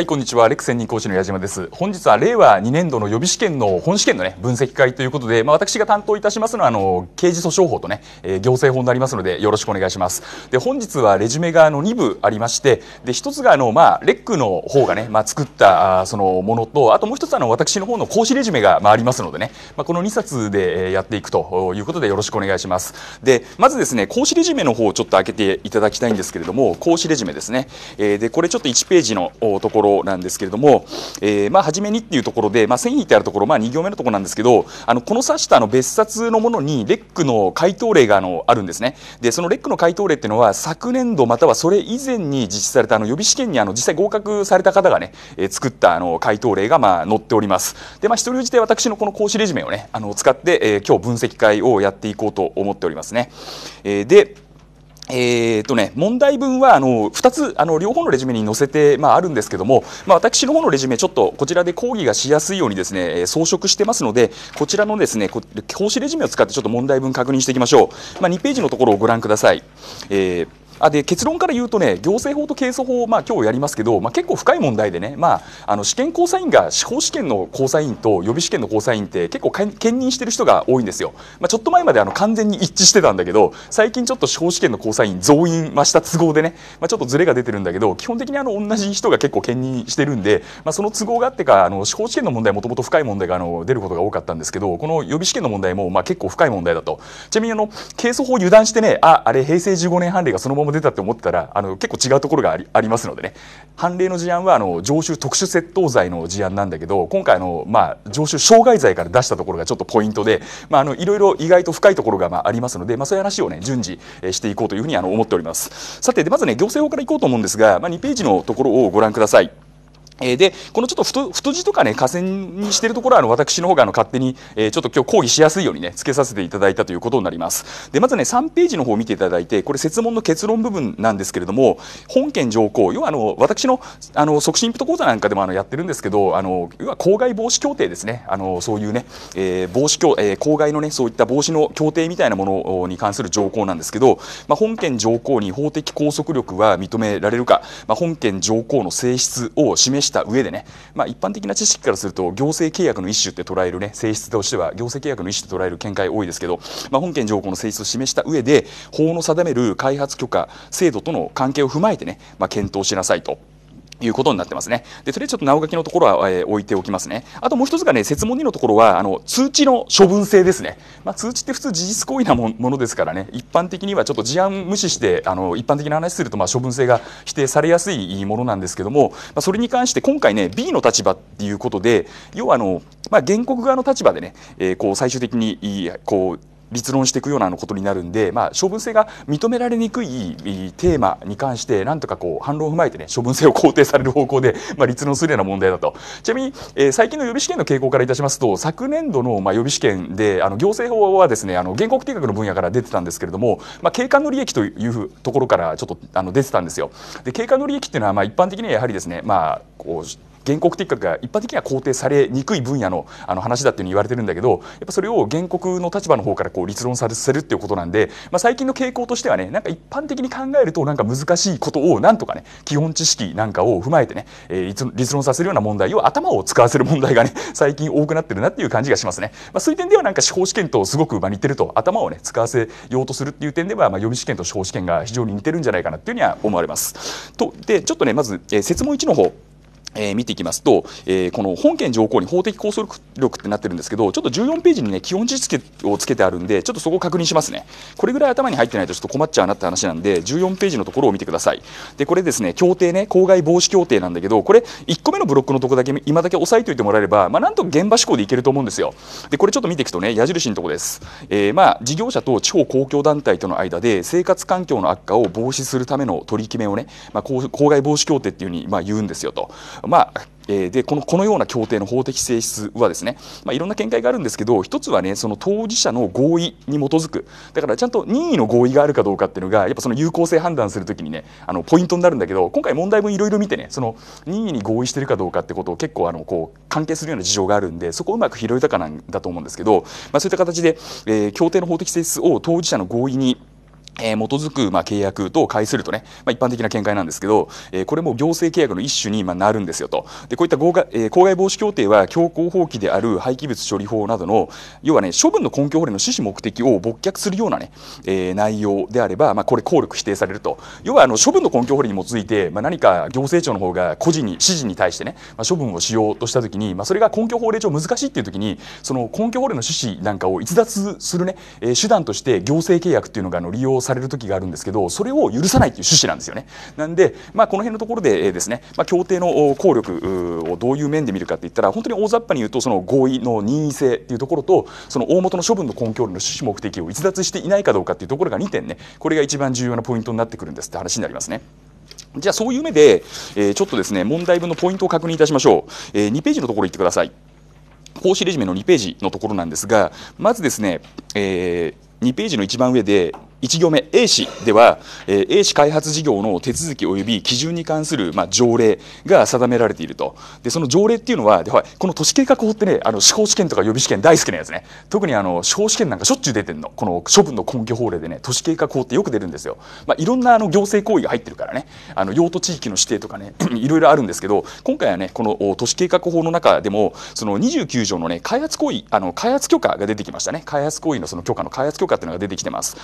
はい、こんにちは。レクセン人講師の矢島です。本日は令和2年度の予備試験の本試験のね、分析会ということで、まあ、私が担当いたしますのは、あの、刑事訴訟法とね、えー、行政法になりますので、よろしくお願いします。で、本日はレジュメがあの2部ありまして、で、1つがあの、まあ、レックの方がね、まあ、作った、あそのものと、あともう1つあの、私の方の講師レジュメが、まあ、ありますのでね、まあ、この2冊でやっていくということで、よろしくお願いします。で、まずですね、講師レジュメの方をちょっと開けていただきたいんですけれども、講師レジュメですね。えー、で、これちょっと1ページのところろなんですけれども、えー、まあ初めにっていうところで、まあ、繊維ってあるところ、まあ、2行目のところなんですけどあのこの刺したの別冊のものにレックの回答例があのあるんですねでそのレックの回答例っていうのは昨年度またはそれ以前に実施されたあの予備試験にあの実際合格された方がね、えー、作ったあの回答例がまあ載っておりますでまあ一人自体私のこの講師レジュメをねあの使って、えー、今日分析会をやっていこうと思っておりますね、えー、でえーとね、問題文はあの2つあの両方のレジュメに載せて、まあ、あるんですけども、まあ、私の方のレジュメちょっとこちらで講義がしやすいようにですね装飾してますのでこちらのですねこ講師レジュメを使ってちょっと問題文確認していきましょう、まあ、2ページのところをご覧ください。えーあで結論から言うとね行政法と刑訴法、まあ、今日やりますけど、まあ、結構深い問題でね、まあ、あの試験交差員が司法試験の交差員と予備試験の交差員って結構兼任してる人が多いんですよ、まあ、ちょっと前まであの完全に一致してたんだけど最近ちょっと司法試験の交差員増員、まあ、した都合でね、まあ、ちょっとずれが出てるんだけど基本的にあの同じ人が結構兼任してるんで、まあ、その都合があってかあの司法試験の問題もともと深い問題があの出ることが多かったんですけどこの予備試験の問題もまあ結構深い問題だとちなみにあの刑訴法油断してねああれ平成15年判例がそのままも出たって思ったらあの結構違うところがありますのでね判例の事案はあの常習特殊窃盗罪の事案なんだけど今回の、まあ、常習傷害罪から出したところがちょっとポイントで、まあ、あのいろいろ意外と深いところがまあありますので、まあ、そういう話を、ね、順次、えしていこうというふうにあの思っております。さてでまず、ね、行政法からいこうと思うんですが、まあ、2ページのところをご覧ください。えでこのちょっと太太字とかね下線にしてるところはあの私の方があの勝手に、えー、ちょっと今日講義しやすいようにねつけさせていただいたということになりますでまずね3ページの方を見ていただいてこれ設問の結論部分なんですけれども本件条項要はあの私のあの促進プト講座なんかでもあのやってるんですけどあの要は公害防止協定ですねあのそういうね、えー、防止協、えー、公害のねそういった防止の協定みたいなものに関する条項なんですけど、まあ、本件条項に法的拘束力は認められるか、まあ、本件条項の性質を示しした上でね、まあ、一般的な知識からすると行政契約の一種って捉えるね性質としては行政契約の一種と捉える見解多いですけど、まあ、本件条項の性質を示した上で法の定める開発許可制度との関係を踏まえてね、まあ、検討しなさいと。いうことになってますね。で、それちょっと直書きのところは、えー、置いておきますね。あともう一つがね、説問2のところは、あの、通知の処分性ですね。まあ、通知って普通事実行為なものですからね、一般的にはちょっと事案無視して、あの、一般的な話すると、まあ、処分性が否定されやすいものなんですけども、まあ、それに関して今回ね、B の立場っていうことで、要はあの、まあ、原告側の立場でね、えー、こう、最終的に、こう、立論していくようなことになるんで、まあ、処分性が認められにくいテーマに関してなんとかこう反論を踏まえてね処分性を肯定される方向で、まあ、立論するような問題だとちなみに、えー、最近の予備試験の傾向からいたしますと昨年度のまあ予備試験であの行政法はですねあの原告定額の分野から出てたんですけれども、まあ、景観の利益というところからちょっとあの出てたんですよ。で景観の利益っていうのはまあ一般的にはやはりですね、まあ、こう原告的確が一般的には肯定されにくい分野のあの話だっていうに言われてるんだけどやっぱそれを原告の立場の方からこう立論させるっていうことなんで、まあ、最近の傾向としてはねなんか一般的に考えるとなんか難しいことをなんとかね基本知識なんかを踏まえてね、えー、立論させるような問題を頭を使わせる問題がね 最近多くなってるなっていう感じがしますね。まあ、そういう点ではなんか司法試験とすごく似てると頭をね使わせようとするっていう点では、まあ、予備試験と司法試験が非常に似てるんじゃないかなっていうには思われます。とでちょっとねまず、えー、設問1の方えー、見ていきますと、えー、この本件条項に法的拘束力ってなってるんですけどちょっと14ページにね基本知識をつけてあるんでちょっとそこ確認しますねこれぐらい頭に入ってないとちょっと困っちゃうなって話なんで14ページのところを見てくださいでこれですね協定ね公害防止協定なんだけどこれ1個目のブロックのとこだけ今だけ押さえておいてもらえれば、まあ、なんと現場志向でいけると思うんですよでこれちょっと見ていくとね矢印のとこです、えー、まあ事業者と地方公共団体との間で生活環境の悪化を防止するための取り決めをね、まあ、公害防止協定っていうふうにまあ言うんですよとまあでこのこのような協定の法的性質はですね、まあ、いろんな見解があるんですけど一つはねその当事者の合意に基づくだからちゃんと任意の合意があるかどうかっていうのがやっぱその有効性判断するときにねあのポイントになるんだけど今回問題文いろいろ見てねその任意に合意してるかどうかってことを結構あのこう関係するような事情があるんでそこをうまく拾えたかなんだと思うんですけど、まあ、そういった形で、えー、協定の法的性質を当事者の合意にえー、基づく、まあ、契約と解介するとね、まあ、一般的な見解なんですけど、えー、これも行政契約の一種に、まあ、なるんですよと。で、こういった公害,、えー、公害防止協定は、強行放棄である廃棄物処理法などの、要はね、処分の根拠法令の趣旨目的を勃却するようなね、えー、内容であれば、まあ、これ効力否定されると。要は、あの、処分の根拠法令に基づいて、まあ、何か行政庁の方が個人に、指示に対してね、まあ、処分をしようとしたときに、まあ、それが根拠法令上難しいっていうときに、その根拠法令の趣旨なんかを逸脱するね、えー、手段として行政契約っていうのが、あの、利用されされる時があるんですけどそれを許さないという趣旨なんですよね。なんで、まあ、この辺のところでですね、まあ、協定の効力をどういう面で見るかっていったら本当に大雑把に言うとその合意の任意性っていうところとその大元の処分の根拠の趣旨目的を逸脱していないかどうかっていうところが2点ねこれが一番重要なポイントになってくるんですって話になりますね。じゃあそういう目で、えー、ちょっとですね問題文のポイントを確認いたしましょう、えー、2ページのところ行ってください講師レジュメの2ページのところなんですがまずですね、えー、2ページの一番上で1行目 A 氏では、え A 氏開発事業の手続き及び基準に関する、まあ、条例が定められているとでその条例っていうのはでこの都市計画法ってねあの司法試験とか予備試験大好きなやつね特にあの司法試験なんかしょっちゅう出てるのこの処分の根拠法令でね都市計画法ってよく出るんですよ、まあ、いろんなあの行政行為が入ってるからねあの用途地域の指定とかね いろいろあるんですけど今回はねこの都市計画法の中でもその29条のね開発行為あの開発許可が出てきましたね開発行為のその許可の開発許可っていうのが出てきてます。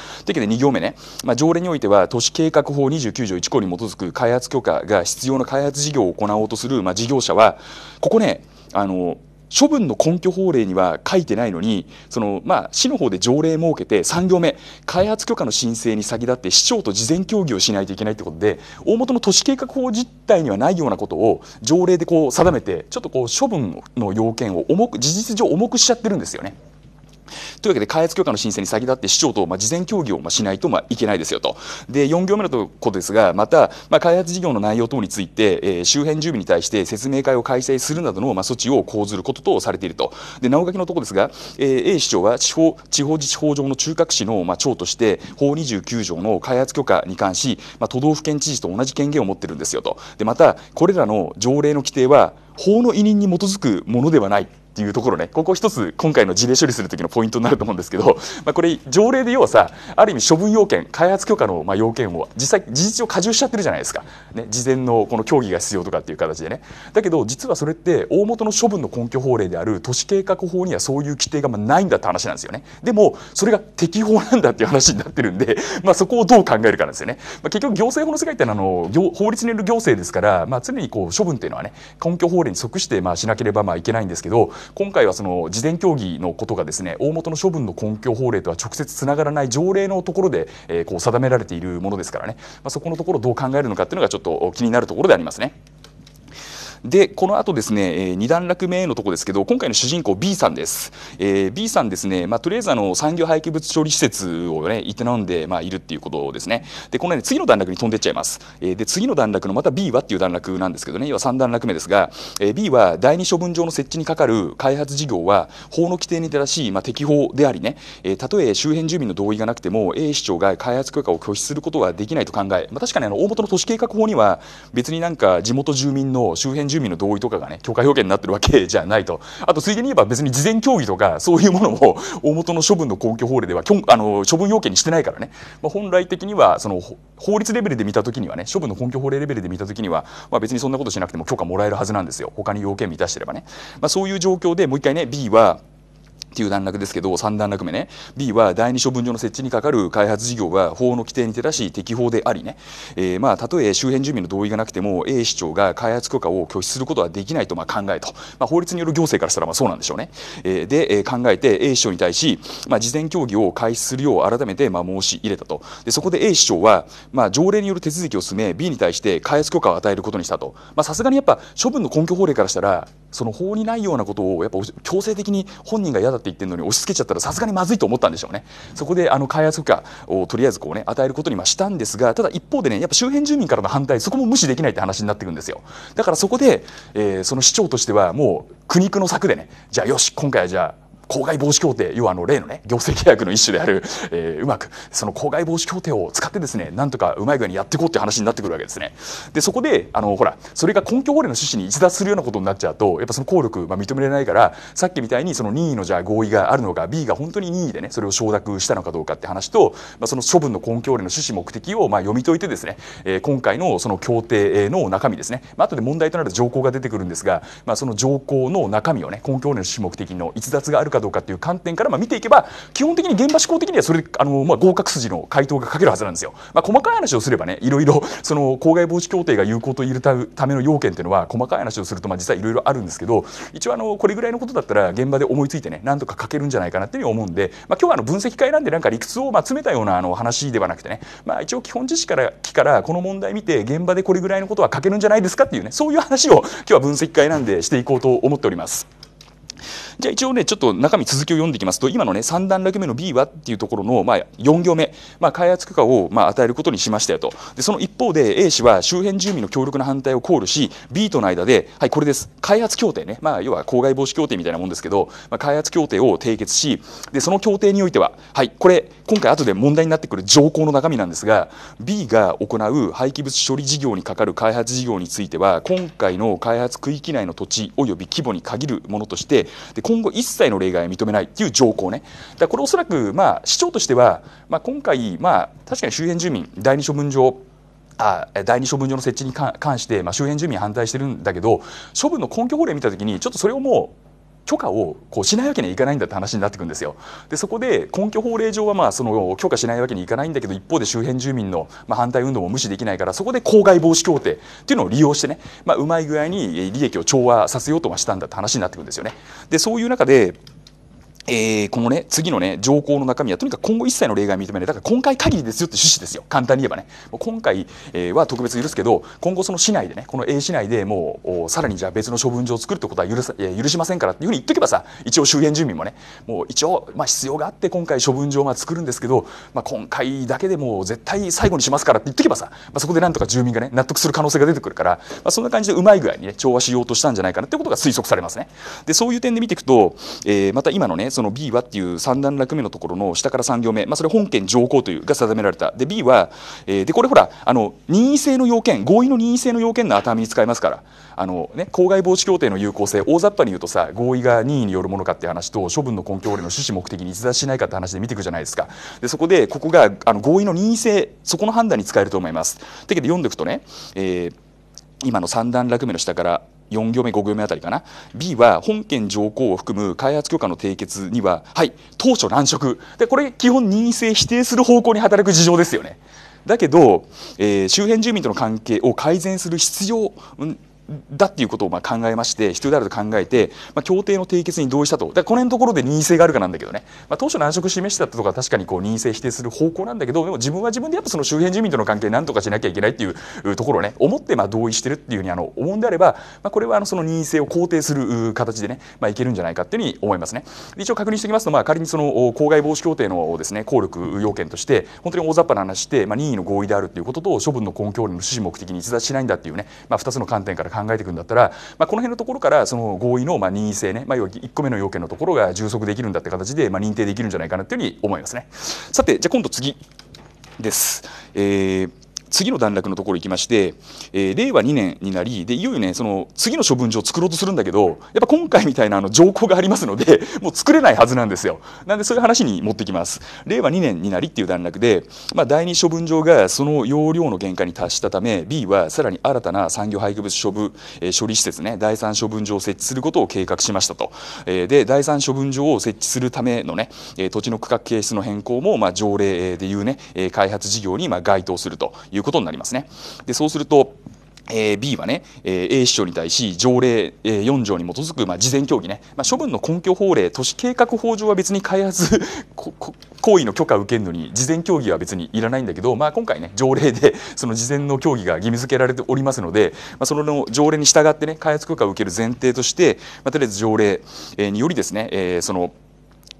2行目ね、まあ、条例においては都市計画法29条1項に基づく開発許可が必要な開発事業を行おうとする、まあ、事業者はここねあの処分の根拠法令には書いてないのにその、まあ、市の方で条例設けて3行目開発許可の申請に先立って市長と事前協議をしないといけないということで大元の都市計画法実態にはないようなことを条例でこう定めてちょっとこう処分の要件を重く事実上重くしちゃってるんですよね。というわけで開発許可の申請に先立って市長とま事前協議をましないとまいけないですよとで4行目のところですがまたま開発事業の内容等について、えー、周辺住民に対して説明会を開催するなどのま措置を講ずることとされているとでなおがきのところですが、えー、A 市長は地方地方自治法上の中核市のま長として法29条の開発許可に関し、ま都道府県知事と同じ権限を持ってるんですよとでまたこれらの条例の規定は法の委任に基づくものではないっていうところねここ一つ今回の事例処理する時のポイントになると思うんですけど、まあ、これ条例で要はさある意味処分要件開発許可のま要件を実際事実上加重しちゃってるじゃないですか、ね、事前のこの協議が必要とかっていう形でねだけど実はそれって大元の処分の根拠法令である都市計画法にはそういう規定がまないんだって話なんですよねでもそれが適法なんだっていう話になってるんで、まあ、そこをどう考えるかなんですよね、まあ、結局行政法の世界ってのはあの法律による行政ですから、まあ、常にこう処分っていうのはね根拠法令に即してまあしなければまあいけないんですけど今回はその事前協議のことがですね大元の処分の根拠法令とは直接つながらない条例のところで、えこう定められているものですからね、まあ、そこのところどう考えるのかっていうのがちょっと気になるところでありますね。でこの後ですね、えー、2段落目のところですけど今回の主人公 B さんです、えー、B さんですね、まあ、とりあえずあの産業廃棄物処理施設をね営んで、まあ、いるっていうことですねでこの、ね、次の段落に飛んでっちゃいます、えー、で次の段落のまた B はっていう段落なんですけどね要は3段落目ですが、えー、B は第二処分場の設置にかかる開発事業は法の規定に照しい、まあ、適法でありね、えー、たとえ周辺住民の同意がなくても A 市長が開発許可を拒否することはできないと考え、まあ、確かにあの大元の都市計画法には別になんか地元住民の周辺前住民の同意とかがね許可要件になってるわけじゃないとあとついでに言えば別に事前協議とかそういうものも大元の処分の根拠法令ではきょあの処分要件にしてないからね、まあ、本来的にはその法律レベルで見た時にはね処分の根拠法令レベルで見た時には、まあ、別にそんなことしなくても許可もらえるはずなんですよ他に要件満たしてればね。まあ、そういう状況でもう一回ね B はっていう段落ですけど3段落目ね B は第2処分場の設置にかかる開発事業は法の規定に照らし適法でありね、えー、まあたとえ周辺住民の同意がなくても A 市長が開発許可を拒否することはできないとまあ考えと、まあ、法律による行政からしたらまあそうなんでしょうね、えー、で、えー、考えて A 市長に対し、まあ、事前協議を開始するよう改めてまあ申し入れたとでそこで A 市長は、まあ、条例による手続きを進め B に対して開発許可を与えることにしたとさすがにやっぱ処分の根拠法令からしたらその法にないようなことをやっぱ強制的に本人が嫌だって言ってるのに押し付けちゃったらさすがにまずいと思ったんでしょうねそこであの開発許可をとりあえずこうね与えることにしたんですがただ一方でねやっぱ周辺住民からの反対そこも無視できないって話になってくるんですよだからそこで、えー、その市長としてはもう苦肉の策でねじゃあよし今回はじゃあ公害防止協定要はあの例のね行政契約の一種である、えー、うまくその公害防止協定を使ってですねなんとかうまい具合にやっていこうって話になってくるわけですね。でそこであのほらそれが根拠法令の趣旨に逸脱するようなことになっちゃうとやっぱその効力、まあ、認められないからさっきみたいにその任意のじゃあ合意があるのか B が本当に任意でねそれを承諾したのかどうかって話と、まあ、その処分の根拠法令の趣旨目的をまあ読み解いてですね、えー、今回のその協定の中身ですね、まあ後で問題となる条項が出てくるんですが、まあ、その条項の中身をね根拠法令の趣旨目的の逸脱があるかかどうかっていう観点からま見ていけば基本的に現場志向的にはそれあのま合格筋の回答が書けるはずなんですよ。まあ、細かい話をすればねいろいろその公害防止協定が有効と言えるための要件っていうのは細かい話をするとまあ実はいろいろあるんですけど一応あのこれぐらいのことだったら現場で思いついてねなんとか書けるんじゃないかなっていうふうに思うんで、まあ、今日はあの分析会なんでなんか理屈をま詰めたようなあの話ではなくてね、まあ、一応基本知識から木からこの問題見て現場でこれぐらいのことは書けるんじゃないですかっていうねそういう話を今日は分析会なんでしていこうと思っております。じゃあ一応ねちょっと中身続きを読んでいきますと今のね3段落目の B はっていうところの、まあ、4行目、まあ、開発許可を、まあ、与えることにしましたよとでその一方で A 氏は周辺住民の協力の反対を考慮し B との間ではいこれです開発協定ね、まあ、要は公害防止協定みたいなもんですけど、まあ、開発協定を締結しでその協定においてははいこれ今回後で問題になってくる条項の中身なんですが B が行う廃棄物処理事業にかかる開発事業については今回の開発区域内の土地及び規模に限るものとしてで今後一切の例外は認めないっていう条項ねだこれおそらくまあ市長としては、まあ、今回まあ確かに周辺住民第二処分場あ第二処分場の設置に関して、まあ、周辺住民反対してるんだけど処分の根拠法令を見たときにちょっとそれをもう許可をこうしないわけにはいかないんだって話になってくんですよ。でそこで根拠法令上はまあその許可しないわけにいかないんだけど一方で周辺住民のま反対運動も無視できないからそこで公害防止協定っていうのを利用してね、まあ、うまい具合に利益を調和させようとはしたんだって話になってくるんですよね。でそういう中でえー、このね、次のね、条項の中身は、とにかく今後一切の例外認めない。だから今回限りですよって趣旨ですよ。簡単に言えばね。今回、えー、は特別許すけど、今後その市内でね、この A 市内でもう、さらにじゃあ別の処分場を作るってことは許さ、えー、許しませんからっていうふうに言っとけばさ、一応周辺住民もね、もう一応、まあ必要があって今回処分場は作るんですけど、まあ今回だけでも絶対最後にしますからって言っとけばさ、まあそこでなんとか住民がね、納得する可能性が出てくるから、まあそんな感じでうまい具合にね、調和しようとしたんじゃないかなってことが推測されますね。で、そういう点で見ていくと、えー、また今のね、その B はっていう三段落目のところの下から3行目、まあ、それ本件条項というが定められたで B は、えー、でこれほらあの任意性の要件合意の任意性の要件の当てに使いますからあの、ね、公害防止協定の有効性大雑把に言うとさ合意が任意によるものかって話と処分の根拠俺の趣旨目的に逸脱しないかって話で見ていくじゃないですかでそこでここがあの合意の任意性そこの判断に使えると思います。だけど読んでいくとね、えー、今の三段落目の下から4行目5行目あたりかな B は本件条項を含む開発許可の締結にははい当初難色でこれ基本任意性否定する方向に働く事情ですよねだけど、えー、周辺住民との関係を改善する必要だっていうことをまあ考えまして必要であると考えて、まあ、協定の締結に同意したとだこの辺のところで任意性があるかなんだけどね、まあ、当初難色示したとか確かにこう任意性否定する方向なんだけどでも自分は自分でやっぱその周辺住民との関係なんとかしなきゃいけないっていうところをね思ってまあ同意してるっていうふうにあの思うんであれば、まあ、これはあのその任意性を肯定する形でね、まあ、いけるんじゃないかっていうふうに思いますね。一応確認しておきますと、まあ、仮にその公害防止協定のですね効力要件として本当に大雑把な話して、まあ、任意の合意であるということと処分の根拠の主旨目的に逸脱しないんだっていうね、まあ、2つの観点から考えていくんだったら、まあ、この辺のところからその合意のまあ任意性ね、まあ、要は1個目の要件のところが充足できるんだって形でまあ認定できるんじゃないかなというふうに思いますね。さてじゃあ今度次です。えー次の段落のところ行きまして、えー、令和2年になりでいよいよねその次の処分場を作ろうとするんだけどやっぱ今回みたいなあの条項がありますので もう作れないはずなんですよなんでそういう話に持ってきます令和2年になりっていう段落で、まあ、第2処分場がその容量の限界に達したため B はさらに新たな産業廃棄物処分、えー、処理施設ね第3処分場を設置することを計画しましたと、えー、で第3処分場を設置するためのね、えー、土地の区画形質の変更も、まあ、条例でいうね開発事業にまあ該当するといういうことになりますね。でそうするとえー、B はね、え A 市長に対し条例、え4条に基づく、ま事前協議ね、まあ、処分の根拠法令都市計画法上は別に開発 行為の許可を受けるのに事前協議は別にいらないんだけど、まあ、今回ね条例でその事前の協議が義務付けられておりますので、まあ、その条例に従ってね開発許可を受ける前提として、まあ、とりあえず条例によりですね、えその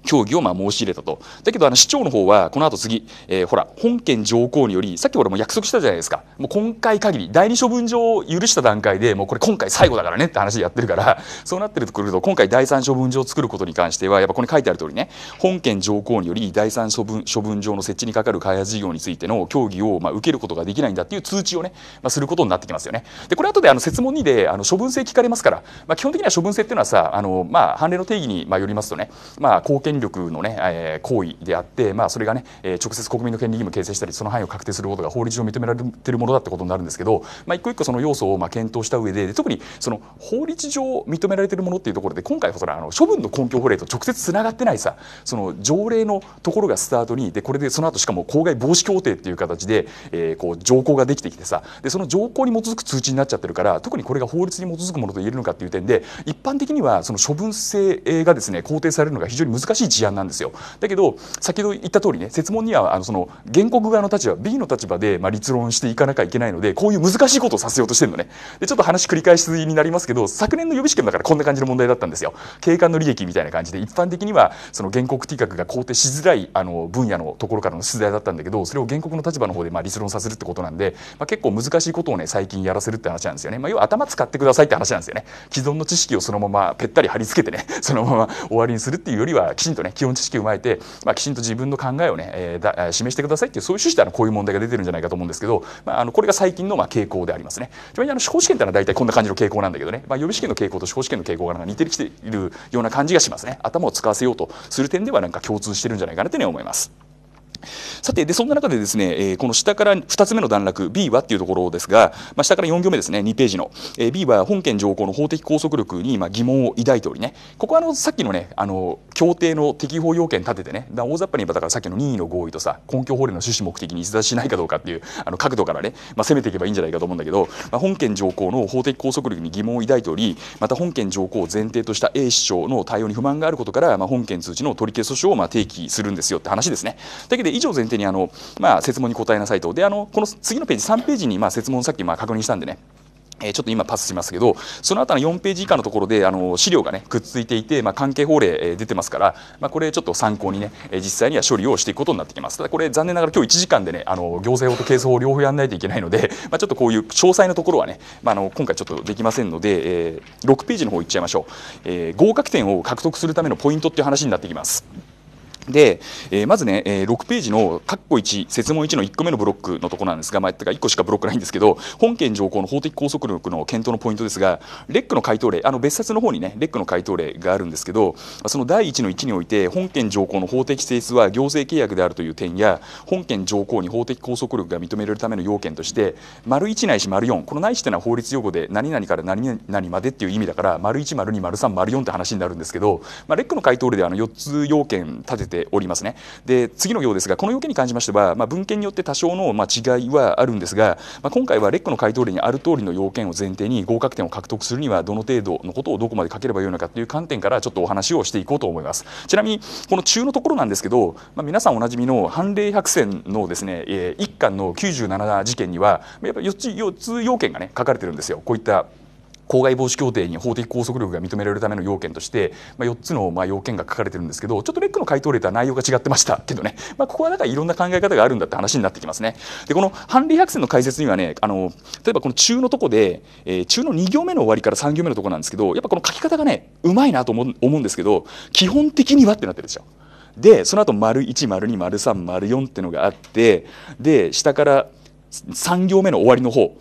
協議をま申し入れたと。だけどあの市長の方はこの後次、えー、ほら本件条項によりさっき俺も約束したじゃないですかもう今回限り第2処分場を許した段階でもうこれ今回最後だからねって話でやってるから そうなってるとくると今回第3処分場を作ることに関してはやっぱここに書いてある通りね本件条項により第3処分処分場の設置にかかる開発事業についての協議をま受けることができないんだっていう通知をね、まあ、することになってきますよね。でこれ後であの設問2であの処分性聞かれますから、まあ、基本的には処分性っていうのはさあの、まあ、判例の定義にまよりますとね、まあ、貢献権力のね、え行為であって、まあ、それがね、え直接国民の権利義務を形成したりその範囲を確定することが法律上認められてるものだってことになるんですけど、まあ、一個一個その要素をま検討した上で特にその法律上認められてるものっていうところで今回ほらあの処分の根拠法令と直接つながってないさその条例のところがスタートにでこれでその後しかも公害防止協定っていう形で、えこう条項ができてきてさでその条項に基づく通知になっちゃってるから特にこれが法律に基づくものと言えるのかっていう点で一般的にはその処分性がですね肯定されるのが非常に難しいい事案なんですよ。だけど先ほど言った通りね設問にはあのその原告側の立場 B の立場で、まあ、立論していかなきゃいけないのでこういう難しいことをさせようとしてるのね。でちょっと話繰り返しになりますけど昨年の予備試験だからこんな感じの問題だったんですよ。景観の利益みたいな感じで一般的にはその原告企画が肯定しづらいあの分野のところからの出題だったんだけどそれを原告の立場の方でまあ立論させるってことなんで、まあ、結構難しいことをね最近やらせるって話なんですよね。まあ、要は頭使ってくださいって話なんですよね。既存の知識をそのままぺったり貼り付けてねそのまま終わりにするっていうよりはきちんとね基本知識を踏まえて、まあ、きちんと自分の考えをね、えー、示してくださいっていうそういう趣旨であのこういう問題が出てるんじゃないかと思うんですけど、まあ、あのこれが最近のまあ傾向でありますねちなみにあの司法試験ってのは大体こんな感じの傾向なんだけどね、まあ、予備試験の傾向と司法試験の傾向が似てきているような感じがしますね頭を使わせようとする点ではなんか共通してるんじゃないかなって、ね、思います。さてでそんな中でですね、えー、この下から2つ目の段落 B はっていうところですが、まあ、下から4行目ですね2ページの、えー、B は本件条項の法的拘束力に今疑問を抱いておりねここはあのさっきのねあの協定の適法要件立ててね大雑把に言えばだからさっきの任意の合意とさ根拠法令の趣旨目的に逸脱しないかどうかっていうあの角度からね、まあ、攻めていけばいいんじゃないかと思うんだけど、まあ、本件条項の法的拘束力に疑問を抱いておりまた本件条項を前提とした A 市長の対応に不満があることから、まあ、本件通知の取り消し訴訟をまあ提起するんですよって話ですね。だけどで以上前提にあの、まあ、設問に答えなさいとであのこの次のページ3ページに、まあ、設問さっきまあ確認したんでねえちょっと今パスしますけどその後の4ページ以下のところであの資料がねくっついていて、まあ、関係法令、え出てますから、まあ、これちょっと参考にね、え実際には処理をしていくことになってきますただこれ残念ながら今日1時間でねあの行政法と刑訴法両方やらないといけないので、まあ、ちょっとこういう詳細のところはね、まあ、の今回ちょっとできませんので、えー、6ページの方いっちゃいましょう、えー、合格点を獲得するためのポイントっていう話になってきます。で、えー、まずね、えー、6ページの括弧1、説問1の1個目のブロックのところなんですが、まあ、てか1個しかブロックないんですけど、本件条項の法的拘束力の検討のポイントですが、レックの回答例、あの別冊の方にね、レックの回答例があるんですけど、その第1の1において、本件条項の法的性質は行政契約であるという点や、本件条項に法的拘束力が認められるための要件として、丸1ないし丸4、このないしというのは法律用語で、何々から何々までっていう意味だから、丸1、丸2、丸3、丸4って話になるんですけど、まあ、レックの回答例であの4つ要件立てて、ておりますね。で次の行ですがこの要件に関しましては、まあ、文献によって多少の、まあ、違いはあるんですが、まあ、今回はレックの回答例にある通りの要件を前提に合格点を獲得するにはどの程度のことをどこまで書ければよいのかという観点からちょっとお話をしていこうと思います。ちなみにこの中のところなんですけど、まあ、皆さんおなじみの判例百選のですね、えー、1巻の97事件にはやっぱ 4, つ4つ要件がね書かれてるんですよ。こういった公害防止協定に法的拘束力が認められるための要件として、まあ、4つのまあ要件が書かれてるんですけどちょっとレックの回答例とは内容が違ってましたけどね、まあ、ここはかいろんな考え方があるんだって話になってきますね。でこの判例白線の解説にはねあの例えばこの中のとこで、えー、中の2行目の終わりから3行目のとこなんですけどやっぱこの書き方がねうまいなと思うんですけど基本的にはってなってるでしょ。でその後丸1丸2丸3丸4ってのがあってで下から3行目の終わりの方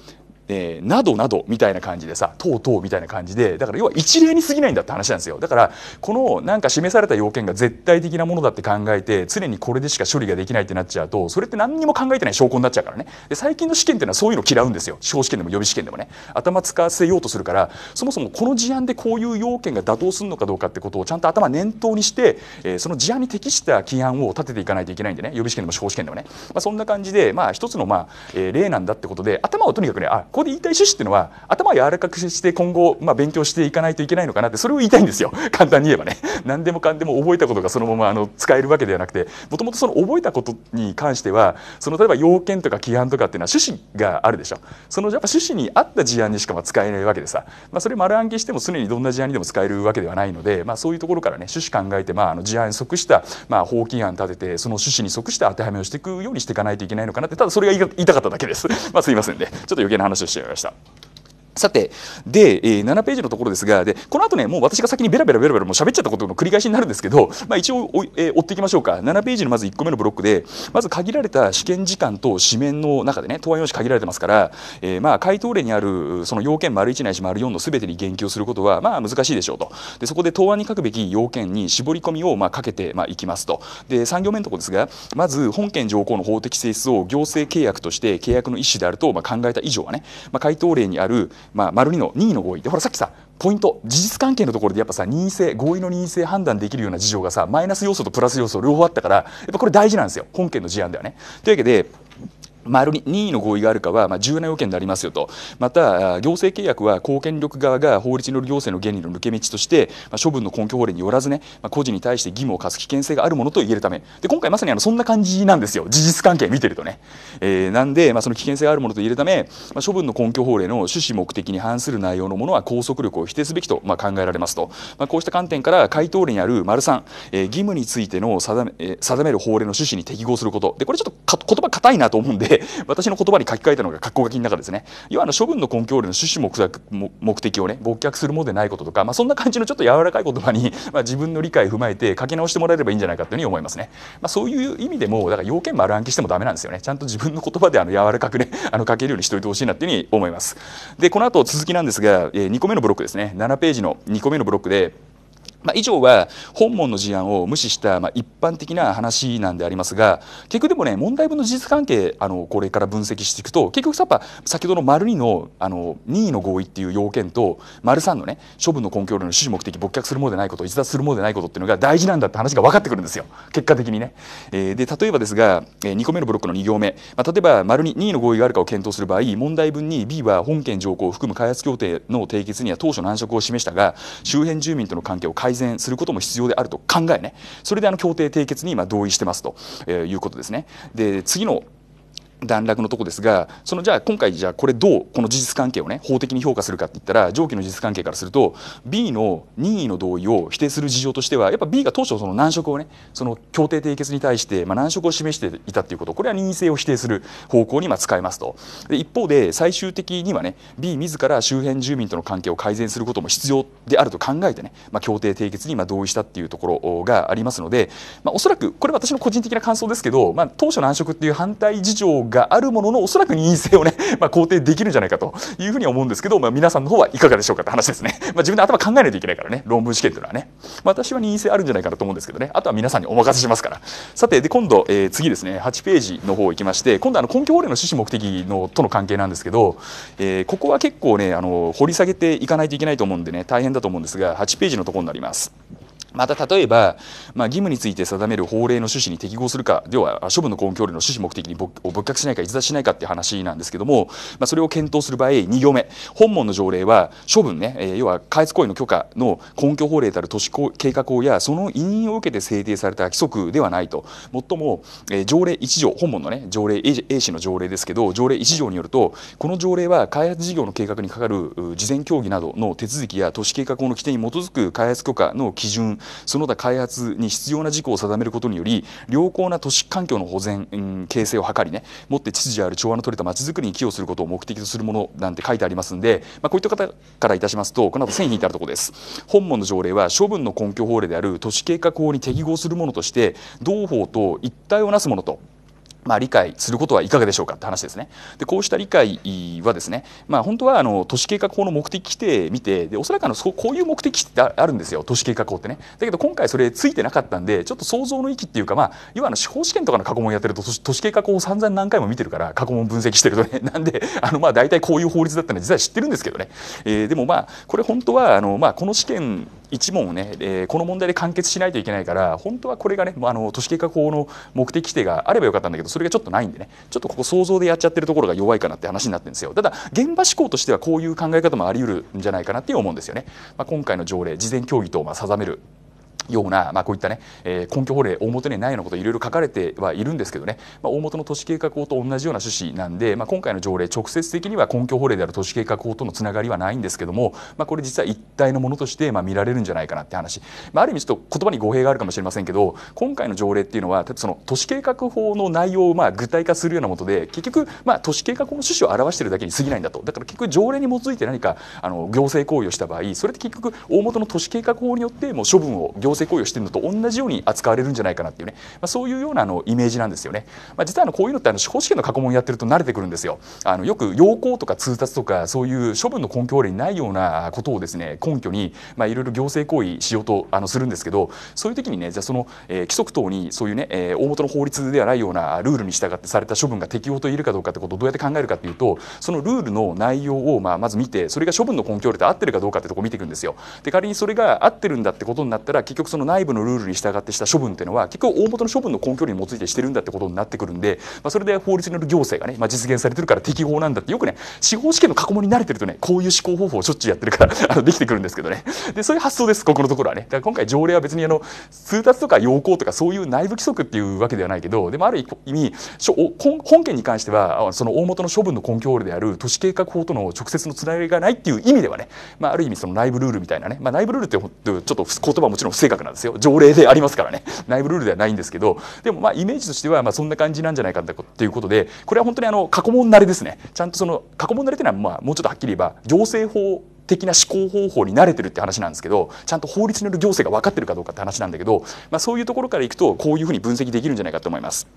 えー、などなどみたいな感じでさとうとうみたいな感じでだから要は一例に過ぎないんだって話なんですよだからこのなんか示された要件が絶対的なものだって考えて常にこれでしか処理ができないってなっちゃうとそれって何にも考えてない証拠になっちゃうからねで最近の試験っていうのはそういうの嫌うんですよ司法試験でも予備試験でもね頭使わせようとするからそもそもこの事案でこういう要件が妥当するのかどうかってことをちゃんと頭念頭にして、えー、その事案に適した規案を立てていかないといけないんでね予備試験でも司法試験でもね、まあ、そんな感じでまあ一つのまあ、えー、例なんだってことで頭をとにかくねあここで言いたい趣旨っていうのは頭を柔らかくして今後、まあ、勉強していかないといけないのかなってそれを言いたいんですよ 簡単に言えばね何でもかんでも覚えたことがそのままあの使えるわけではなくてもともとその覚えたことに関してはその例えば要件とか規範とかっていうのは趣旨があるでしょそのやっぱ趣旨に合った事案にしか使えないわけでさ、まあ、それ丸暗記しても常にどんな事案にでも使えるわけではないので、まあ、そういうところからね趣旨考えて、まあ、あの事案に即した、まあ、法規案立ててその趣旨に即した当てはめをしていくようにしていかないといけないのかなってただそれが言いたかっただけです まあすいませんねちょっと余計な話してみました。さて、で、えー、7ページのところですが、で、この後ね、もう私が先にベラベラベラベラもう喋っちゃったことの繰り返しになるんですけど、まあ一応えー、追っていきましょうか。7ページのまず1個目のブロックで、まず限られた試験時間と紙面の中でね、答案用紙限られてますから、えー、まあ回答例にある、その要件丸1ないし丸4の全てに言及することは、まあ難しいでしょうと。で、そこで答案に書くべき要件に絞り込みを、まあかけて、まあいきますと。で、3行目のところですが、まず本件条項の法的性質を行政契約として契約の意思であると、まあ考えた以上はね、まあ回答例にある、まあ、丸2の任意の合意でほらさっきさポイント事実関係のところでやっぱさ任意性合意の任意性判断できるような事情がさマイナス要素とプラス要素両方あったからやっぱこれ大事なんですよ本件の事案ではね。というわけで丸に任意の合意があるかは、まあ、重要な要件でありますよとまた行政契約は公権力側が法律による行政の原理の抜け道として、まあ、処分の根拠法令によらずね、まあ、個人に対して義務を課す危険性があるものと言えるためで今回まさにあのそんな感じなんですよ事実関係見てるとね、えー、なんで、まあ、その危険性があるものと言えるため、まあ、処分の根拠法令の趣旨目的に反する内容のものは拘束力を否定すべきと、まあ、考えられますと、まあ、こうした観点から回答例にある丸3、えー、義務についての定め,、えー、定める法令の趣旨に適合することでこれちょっと言葉硬いなと思うんで私の言葉に書き換えたのが格好書きの中ですね。要はあの処分の根拠論の趣旨目的をね、勃却するものでないこととか、まあ、そんな感じのちょっと柔らかい言葉に、まあ、自分の理解を踏まえて書き直してもらえればいいんじゃないかというふうに思いますね。まあ、そういう意味でも、だから要件丸暗記してもダメなんですよね。ちゃんと自分の言葉であの柔らかくね、あの書けるようにしておいてほしいなというふうに思います。で、この後続きなんですが、え2個目のブロックですね。7ページの2個目のブロックで、まあ、以上は本門の事案を無視したまあ一般的な話なんでありますが結局でもね問題文の事実関係あのこれから分析していくと結局やっぱ先ほどの丸2のあの任意の合意っていう要件と丸3のね処分の根拠論の主旨目的没却するものでないこと逸脱するものでないことっていうのが大事なんだって話が分かってくるんですよ結果的にね。えー、で例えばですが、え2個目のブロックの2行目、まあ、例えば丸2任意の合意があるかを検討する場合問題文に B は本件条項を含む開発協定の締結には当初難色を示したが周辺住民との関係を改善善することも必要であると考えねそれであの協定締結に今同意してますということですね。で次の段落のとこですがそのじゃあ今回じゃあこれどうこの事実関係をね法的に評価するかって言ったら上記の事実関係からすると B の任意の同意を否定する事情としてはやっぱ B が当初その難色をねその協定締結に対して、まあ、難色を示していたっていうことこれは任意性を否定する方向にま使えますとで一方で最終的にはね B 自ら周辺住民との関係を改善することも必要であると考えてね、まあ、協定締結にま同意したっていうところがありますので、まあ、おそらくこれ私の個人的な感想ですけど、まあ、当初難色っていう反対事情があるもののおそらく任意性をね、まあ、肯定できるんじゃないかというふうに思うんですけど、まあ、皆さんの方はいかがでしょうかって話ですね、まあ、自分で頭考えないといけないからね論文試験というのはね、まあ、私は任意性あるんじゃないかなと思うんですけどねあとは皆さんにお任せしますからさてで今度、えー、次ですね8ページの方行きまして今度あの根拠法令の趣旨目的のとの関係なんですけど、えー、ここは結構ねあの掘り下げていかないといけないと思うんでね大変だと思うんですが8ページのところになります。また例えば、まあ、義務について定める法令の趣旨に適合するか要は処分の根拠よの趣旨目的にを仏却しないか逸脱しないかって話なんですけども、まあ、それを検討する場合2行目本門の条例は処分ね、えー、要は開発行為の許可の根拠法令たる都市計画法やその委任を受けて制定された規則ではないともっとも、えー、条例1条本門のね条例 A 氏の条例ですけど条例1条によるとこの条例は開発事業の計画に係る事前協議などの手続きや都市計画法の規定に基づく開発許可の基準その他開発に必要な事項を定めることにより良好な都市環境の保全、うん、形成を図りねもって秩序ある調和の取れたまちづくりに寄与することを目的とするものなんて書いてありますんで、まあ、こういった方からいたしますとこの後線引いてあるところです本文の条例は処分の根拠法令である都市計画法に適合するものとして同法と一体をなすものとまあ、理解することはいかがでしょうかって話ですね。でこうした理解はですね、まあ、本当はあの都市計画法の目的規定見てでおそらくあのそこういう目的ってあるんですよ都市計画法ってね。だけど今回それついてなかったんでちょっと想像の域っていうか、まあ、要はあの司法試験とかの過去問やってると都市計画法を散々何回も見てるから過去問分析してるとね なんであのまあ大体こういう法律だったのは実は知ってるんですけどね、えー、でもまあこれ本当はあの、まあ、この試験1問をね、えー、この問題で完結しないといけないから本当はこれがねあの都市計画法の目的規定があればよかったんだけどそれがちょっとないんでねちょっとここ想像でやっちゃってるところが弱いかなって話になってるんですよただ現場志向としてはこういう考え方もあり得るんじゃないかなって思うんですよね、まあ、今回の条例事前協議とま定めるような、まあ、こういったね、えー、根拠法令大元にないようなこといろいろ書かれてはいるんですけどね、まあ、大元の都市計画法と同じような趣旨なんで、まあ、今回の条例直接的には根拠法令である都市計画法とのつながりはないんですけども、まあ、これ実は一体のものとしてまあ見られるんじゃないかなって話、まあ、ある意味ちょっと言葉に語弊があるかもしれませんけど今回の条例っていうのはその都市計画法の内容をまあ具体化するようなもので結局まあ都市計画法の趣旨を表しているだけに過ぎないんだとだから結局条例に基づいて何かあの行政行為をした場合それって結局大元の都市計画法によってもう処分を行性行為をしているのと同じように扱われるんじゃないかなっていうね、まあ、そういうようなあのイメージなんですよね。まあ、実はあのこういうのってあの司法試験の過去問やってると慣れてくるんですよ。あのよく要項とか通達とかそういう処分の根拠例にないようなことをですね根拠にまあいろいろ行政行為しようとあのするんですけど、そういう時にねじゃあその、えー、規則等にそういうね、えー、大元の法律ではないようなルールに従ってされた処分が適用といるかどうかってことをどうやって考えるかっていうと、そのルールの内容をまあまず見て、それが処分の根拠例と合ってるかどうかってとこ見ていくんですよ。で仮にそれが合ってるんだってことになったら結局その内部のルールに従ってした処分っていうのは結局大元の処分の根拠に基づいてしてるんだってことになってくるんで、まあ、それで法律による行政がね、まあ、実現されてるから適法なんだってよくね司法試験の過去問に慣れてるとねこういう思考方法をしょっちゅうやってるからあのできてくるんですけどねでそういう発想ですここのところはねだから今回条例は別にあの通達とか要項とかそういう内部規則っていうわけではないけどでもある意味しょ本件に関してはその大元の処分の根拠である都市計画法との直接のつながりがないっていう意味ではね、まあ、ある意味その内部ルールみたいなね、まあ、内部ルールってちょっと言葉はもちろん不正確なんですよ条例でありますからね 内部ルールではないんですけどでもまあイメージとしてはまあそんな感じなんじゃないかっていうことでこれは本当にあの過去問慣れですねちゃんとその過去問慣れというのはまあもうちょっとはっきり言えば行政法的な思考方法に慣れてるって話なんですけどちゃんと法律による行政が分かってるかどうかって話なんだけど、まあ、そういうところからいくとこういうふうに分析できるんじゃないかと思います。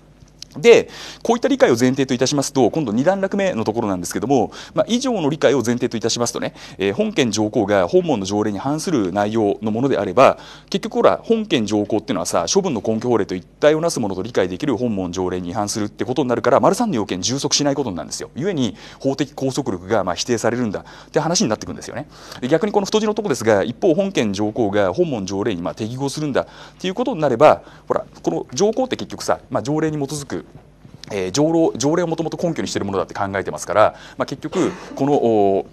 でこういった理解を前提といたしますと今度2段落目のところなんですけども、まあ、以上の理解を前提といたしますとね、えー、本件条項が本門の条例に反する内容のものであれば結局ほら本件条項っていうのはさ処分の根拠法令と一体をなすものと理解できる本門条例に違反するってことになるから丸三の要件充足しないことなんですよ故に法的拘束力がまあ否定されるんだって話になってくるんですよね逆にこの太字のとこですが一方本件条項が本門条例にまあ適合するんだっていうことになればほらこの条項って結局さ、まあ、条例に基づくえー、条例条例をもともと根拠にしているものだって考えてますから、まあ、結局この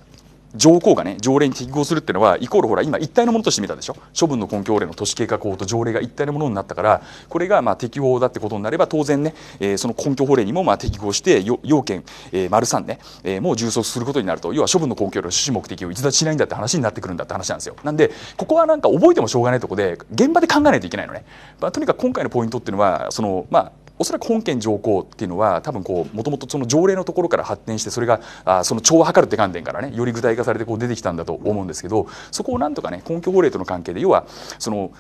条項がね条例に適合するっていうのはイコールほら今一体のものとして見たでしょ処分の根拠法令の都市計画法と条例が一体のものになったからこれがまあ適法だってことになれば当然ね、えー、その根拠法令にもまあ適合して要件、えー、丸3ね、えー、もう充足することになると要は処分の根拠例の趣旨目的を逸脱しないんだって話になってくるんだって話なんですよなんでここはなんか覚えてもしょうがないところで現場で考えないといけないのね、まあ、とにかく今回のポイントっていうのはそのまあおそらく本件上皇っていうのは多分こうもともとその条例のところから発展してそれがあその調和を図るって観点からねより具体化されてこう出てきたんだと思うんですけどそこをなんとかね根拠法令との関係で要はその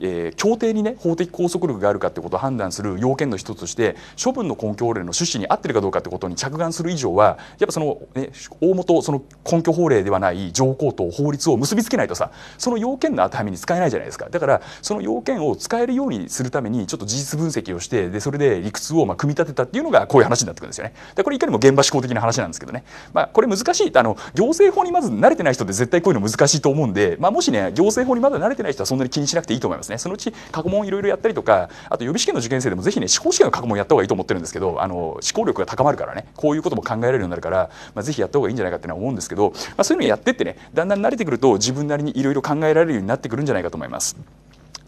えー、協定にね法的拘束力があるかということを判断する要件の一つとして処分の根拠法令の趣旨に合ってるかどうかってことに着眼する以上はやっぱその、ね、大元その根拠法令ではない条項と法律を結びつけないとさその要件の当てはめに使えないじゃないですかだからその要件を使えるようにするためにちょっと事実分析をしてでそれで理屈をまあ組み立てたっていうのがこういう話になってくるんですよね。でこれいかにも現場思考的な話なんですけどね、まあ、これ難しいあの行政法にまず慣れてない人って絶対こういうの難しいと思うんで、まあ、もしね行政法にまだ慣れてない人はそんなに気にしなくていいと思います。いますねそのうち過去問いろいろやったりとかあと予備試験の受験生でもぜひね司法試験の過去問やった方がいいと思ってるんですけどあの思考力が高まるからねこういうことも考えられるようになるから、まあ、ぜひやった方がいいんじゃないかってのは思うんですけど、まあ、そういうのやってってねだんだん慣れてくると自分なりにいろいろ考えられるようになってくるんじゃないかと思います。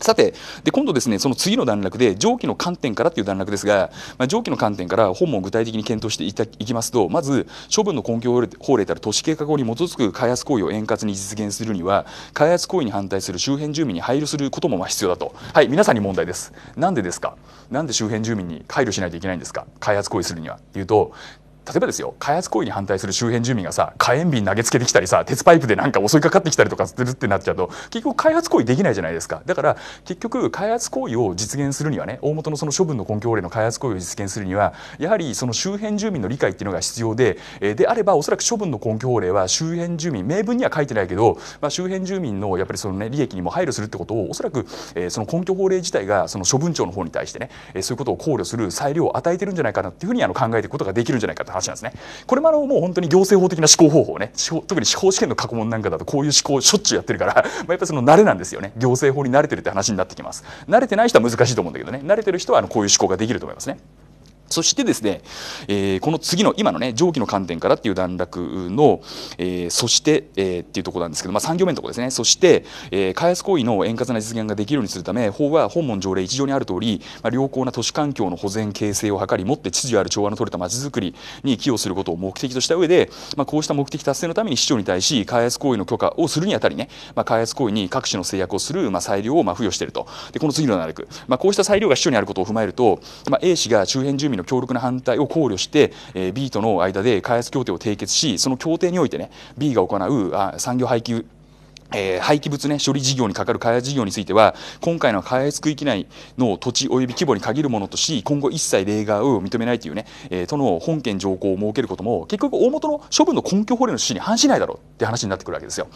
さてで今度ですねその次の段落で上記の観点からという段落ですが、まあ、上記の観点から本もを具体的に検討していたいきますとまず処分の根拠法令たる都市計画法に基づく開発行為を円滑に実現するには開発行為に反対する周辺住民に配慮することもまあ必要だとはい皆さんに問題ですなんでですかなんで周辺住民に配慮しないといけないんですか開発行為するにはというと例えばですよ開発行為に反対する周辺住民がさ火炎瓶投げつけてきたりさ鉄パイプでなんか襲いかかってきたりとかするってなっちゃうと結局開発行為できないじゃないですかだから結局開発行為を実現するにはね大元のその処分の根拠法令の開発行為を実現するにはやはりその周辺住民の理解っていうのが必要で、えであればおそらく処分の根拠法令は周辺住民名分には書いてないけど、まあ、周辺住民のやっぱりそのね利益にも配慮するってことをおそらく、えその根拠法令自体がその処分庁の方に対してね、えそういうことを考慮する裁量を与えてるんじゃないかなっていうふうにあの考えていくことができるんじゃないかと話なんですね。これもあのもう本当に行政法的な思考方法ね特に司法試験の過去問なんかだとこういう思考しょっちゅうやってるから まあやっぱその慣れなんですよね行政法に慣れてるって話になってきます。慣れてない人は難しいと思うんだけどね慣れてる人はあのこういう思考ができると思いますね。そしてですね、えー、この次の今のね上記の観点からっていう段落の、えー、そして、えー、っていうところなんですけど、まあ、3行目のところですねそして、えー、開発行為の円滑な実現ができるようにするため法は本文条例1条にある通り、まあ、良好な都市環境の保全形成を図りもって秩序ある調和の取れたまちづくりに寄与することを目的とした上で、まあ、こうした目的達成のために市長に対し開発行為の許可をするにあたりね、まあ、開発行為に各種の制約をする、まあ、裁量をまあ付与しているとでこの次の段落、まあ、こうした裁量が市長にあることを踏まえると、まあ、A 氏が周辺住民の強力な反対を考慮して、え B との間で開発協定を締結しその協定においてね B が行うあ産業配給えー、廃棄物ね、処理事業にかかる開発事業については、今回の開発区域内の土地及び規模に限るものとし、今後一切例外を認めないというね、えー、都の本件条項を設けることも、結局大元の処分の根拠法令の趣旨に反しないだろうって話になってくるわけですよ。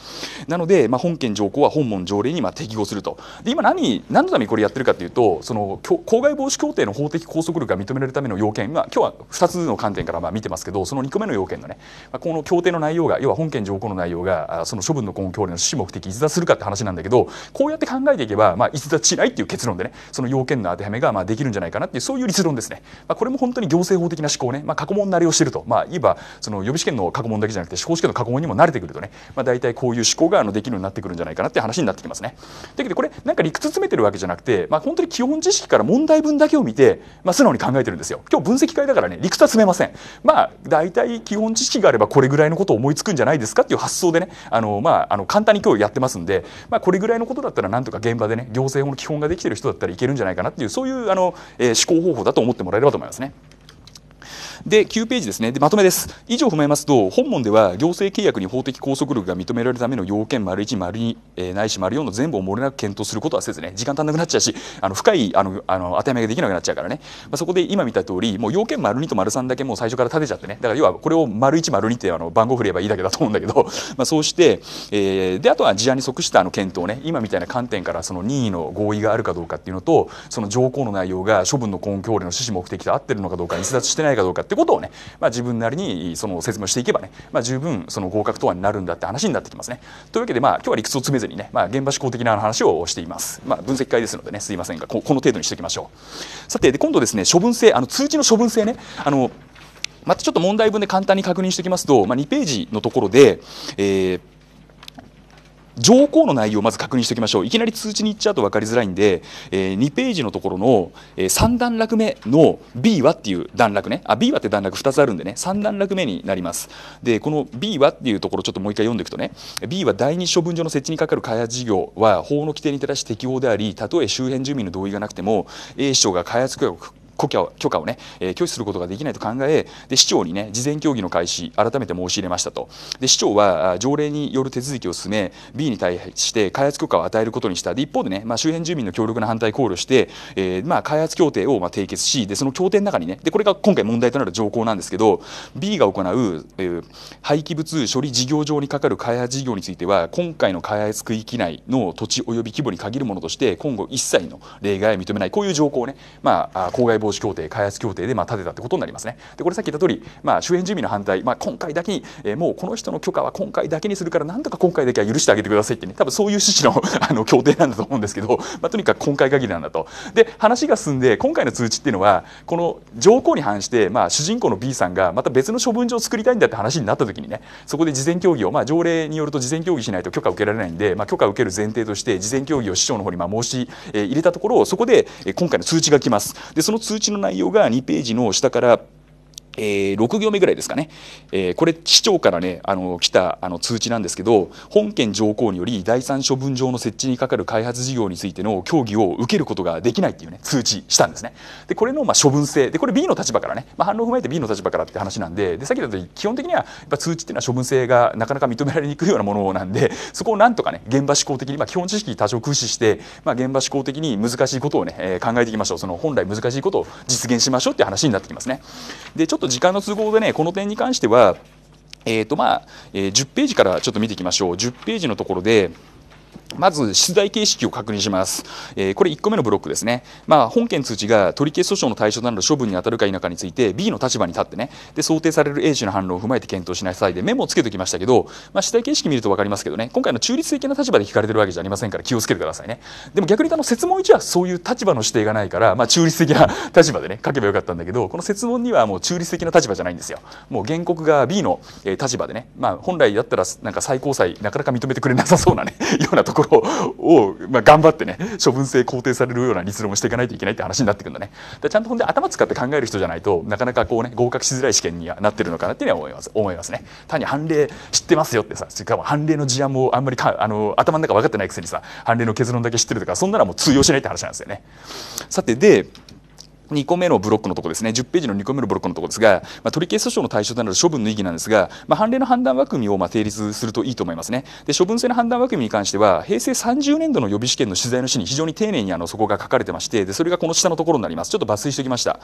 なので、まあ、本件条項は本門条例にまあ適合すると。で、今何、何のためにこれやってるかというと、その、公害防止協定の法的拘束力が認められるための要件、まあ、今日は2つの観点からまあ見てますけど、その2個目の要件のね、この協定の内容が、要は本件条項の内容が、その処分の根拠法令の趣旨も目的逸脱するかって話なんだけどこうやって考えていけば、まあ、逸脱しないっていう結論でねその要件の当てはめがまあできるんじゃないかなっていうそういう立論ですね、まあ、これも本当に行政法的な思考ね、まあ、過去問なりをしてると、まあ、いえばその予備試験の過去問だけじゃなくて司法試験の過去問にも慣れてくるとね、まあ、大体こういう思考があのできるようになってくるんじゃないかなって話になってきますね。だけどこれなんか理屈詰めてるわけじゃなくて、まあ、本当に基本知識から問題文だけを見て、まあ、素直に考えてるんですよ。今日分析会だからね理屈は詰めません。まあ大体基本知識があればこれぐらいのことを思いつくんじゃないですかっていう発想でねあの、まあ、あの簡単に今日をやってますんで、まあ、これぐらいのことだったらなんとか現場でね行政法の基本ができてる人だったらいけるんじゃないかなっていうそういうあの、えー、思考方法だと思ってもらえればと思いますね。で9ページですねでまとめです以上踏まえますと本文では行政契約に法的拘束力が認められるための要件丸1丸2、えー、ないし丸4の全部を漏れなく検討することはせずね時間足んなくなっちゃうしあの深いあのあの当てはめができなくなっちゃうからね、まあ、そこで今見た通りもう要件丸2と丸3だけもう最初から立てちゃってねだから要はこれを丸1丸2ってあの番号振ればいいだけだと思うんだけど、まあ、そうして、えー、であとは事案に即したあの検討ね今みたいな観点からその任意の合意があるかどうかっていうのとその条項の内容が処分の根拠法の趣旨目的と合ってるのかどうか逸脱してないかどうかってってことをね、まあ、自分なりにその説明していけばね、まあ、十分その合格とはになるんだって話になってきますね。というわけで、まあ、今日は理屈を詰めずにね、まあ、現場思考的な話をしています。まあ、分析会ですのでねすいませんがここの程度にしておきましょう。さてで今度ですね処分性あの通知の処分性ねあのまたちょっと問題文で簡単に確認しておきますと、まあ、2ページのところで、えー条項の内容をまず確認しておきましょういきなり通知に行っちゃうと分かりづらいんで、えー、2ページのところの、えー、3段落目の B はっていう段落ねあ B はって段落2つあるんでね3段落目になりますでこの B はっていうところちょっともう一回読んでいくとね B は第2処分所の設置にかかる開発事業は法の規定に照らし適法でありたとえ周辺住民の同意がなくても A 市長が開発計画許可を許可をね、え拒否することができないと考えで市長にね事前協議の開始改めて申し入れましたとで市長は条例による手続きを進め B に対して開発許可を与えることにしたで一方でね、まあ、周辺住民の協力の反対考慮して、えー、まあ、開発協定をま締結しでその協定の中にねでこれが今回問題となる条項なんですけど B が行う、えー、廃棄物処理事業上にかかる開発事業については今回の開発区域内の土地及び規模に限るものとして今後一切の例外は認めないこういう条項をね、まあ、公害防止資協定、開発協定でまあ建てたってことになりますね。で、これさっき言った通り、まあ周辺住民の反対、まあ今回だけに、えー、もうこの人の許可は今回だけにするから、なんとか今回だけは許してあげてくださいってね、多分そういう趣旨の あの協定なんだと思うんですけど、まあとにかく今回限りなんだと。で、話が進んで、今回の通知っていうのは、この条項に反して、まあ主人公の B さんがまた別の処分場を作りたいんだって話になった時にね、そこで事前協議を、まあ条例によると事前協議しないと許可を受けられないんで、まあ許可を受ける前提として、事前協議を市長の方にまあ申し入れたところ、を、そこで今回の通知が来ます。で、その通知通知の内容が2ページの下からえー、6行目ぐらいですかね、えー、これ市長からねあの来たあの通知なんですけど本件条項により第三処分場の設置にかかる開発事業についての協議を受けることができないっていうね通知したんですねでこれのまあ処分性でこれ B の立場からね、まあ、反論を踏まえて B の立場からって話なんででさっきたと基本的にはやっぱ通知っていうのは処分性がなかなか認められにくいようなものなんでそこをなんとかね現場思考的に、まあ、基本知識多少駆使して、まあ、現場思考的に難しいことをね、えー、考えていきましょうその本来難しいことを実現しましょうっていう話になってきますねでちょっとと時間の都合でねこの点に関しては、えーとまあえー、10ページからちょっと見ていきましょう10ページのところでまず出題形式を確認します、えー、これ1個目のブロックですね、まあ、本件通知が取り消し訴訟の対象となる処分に当たるか否かについて B の立場に立ってねで想定される A 氏の反論を踏まえて検討しなさいでメモをつけておきましたけど、まあ、主体形式見ると分かりますけどね今回の中立的な立場で聞かれてるわけじゃありませんから気をつけてくださいねでも逆にあの設問1はそういう立場の指定がないから、まあ、中立的な立場でね書けばよかったんだけどこの設問にはもう中立的な立場じゃないんですよもう原告が B のえ立場でね、まあ、本来だったらなんか最高裁なかなか認めてくれなさそうなねようなところころを、まあ、頑張ってね処分性肯定されるような立論をしていかないといけないって話になってくるのねでちゃんとほんで頭使って考える人じゃないとなかなかこうね合格しづらい試験にはなってるのかなっていうのは思います思いますね単に判例知ってますよってさそれから判例の事案もあんまりかあの頭の中分かってないくせにさ判例の結論だけ知ってるとかそんなのはもう通用しないって話なんですよねさてで2個目のブロックのとこですね10ページの2個目のブロックのとこですが、まあ、取り消し訴訟の対象となる処分の意義なんですが、まあ、判例の判断枠組みをまあ成立するといいと思いますねで処分制の判断枠組みに関しては平成30年度の予備試験の取材の紙に非常に丁寧にあのそこが書かれてましてでそれがこの下のところになりますちょっと抜粋しておきました、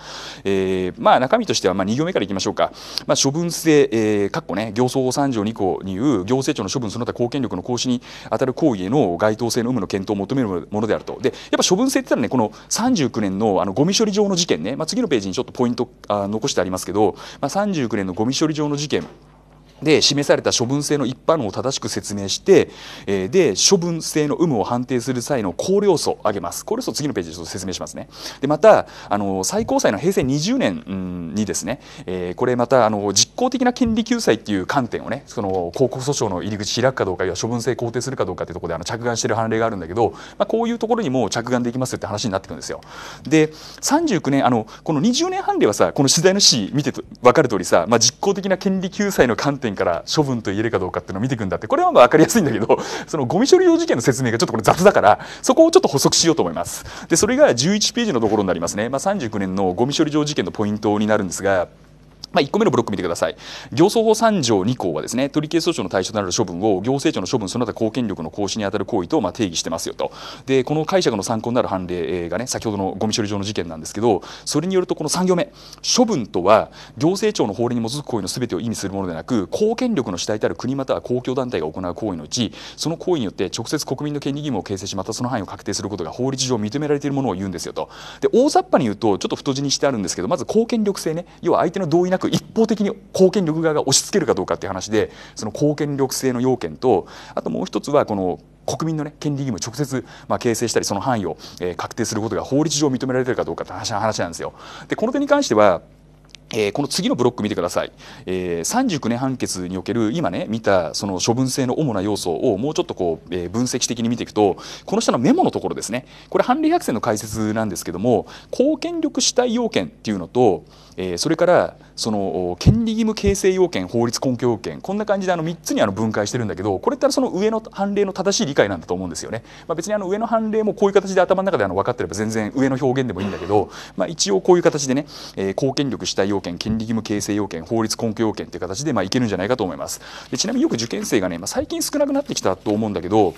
えー、まあ中身としてはまあ2行目からいきましょうか、まあ、処分制、えー、かっね行政法3条2項にいう行政庁の処分その他公権力の行使に当たる行為への該当性の有無の検討を求めるものであるとでやっぱ処分制って言ったらねこの39年のあのゴミ処理場の事件ね、まあ、次のページにちょっとポイントあ残してありますけど、まあ、39年のゴミ処理場の事件で示された処分性の一般論を正しく説明して、えー、で処分性の有無を判定する際の考慮素を挙げます考慮素次のページでちょっと説明しますねでまたあの最高裁の平成20年にですね、えー、これまたあの実効的な権利救済っていう観点をねその広告訴訟の入り口開くかどうかや処分性肯定するかどうかっていうところであの着眼している判例があるんだけど、まあ、こういうところにも着眼できますって話になってくるんですよで39年あのこの20年判例はさこの取材の史見てと分かる通りさ、まあ、実効的な権利救済の観点点から処分と言えるかどうかっていうのを見ていくんだってこれはまあ分かりやすいんだけどそのゴミ処理用事件の説明がちょっとこれ雑だからそこをちょっと補足しようと思います。でそれが11ページのところになりますね、まあ、39年のゴミ処理場事件のポイントになるんですがまあ、1個目のブロック見てください。行政法3条2項はですね、取消訴訟の対象となる処分を行政庁の処分、その他公権力の行使に当たる行為とま定義してますよと。で、この解釈の参考になる判例がね、先ほどのゴミ処理場の事件なんですけど、それによるとこの3行目、処分とは行政庁の法令に基づく行為の全てを意味するものでなく、公権力の主体である国または公共団体が行う行為のうち、その行為によって直接国民の権利義務を形成し、またその範囲を確定することが法律上認められているものを言うんですよと。で、大雑把に言うと、ちょっと太字にしてあるんですけど、まず公権力性ね、要は相手の同意ななく一方的に貢献力側が押し付けるかどうかっていう話でその貢献力性の要件とあともう一つはこの国民の、ね、権利義務を直接、まあ、形成したりその範囲を、えー、確定することが法律上認められてるかどうかって話話なんですよ。でこの点に関してはえー、この次のブロック見てください、えー、39年判決における今ね見たその処分性の主な要素をもうちょっとこう、えー、分析的に見ていくとこの下のメモのところですねこれ判例百選の解説なんですけども公権力主体要件っていうのとえそれからその権利義務形成要件法律根拠要件こんな感じであの3つにあの分解してるんだけどこれってその上の判例の正しい理解なんだと思うんですよね。まあ、別にあの上の判例もこういう形で頭の中であの分かってれば全然上の表現でもいいんだけど、まあ、一応こういう形でね、えー、公権力主体要件権利義務形成要件法律根拠要件という形でまあいけるんじゃないかと思います。でちなみによく受験生がね、まあ、最近少なくなってきたと思うんだけど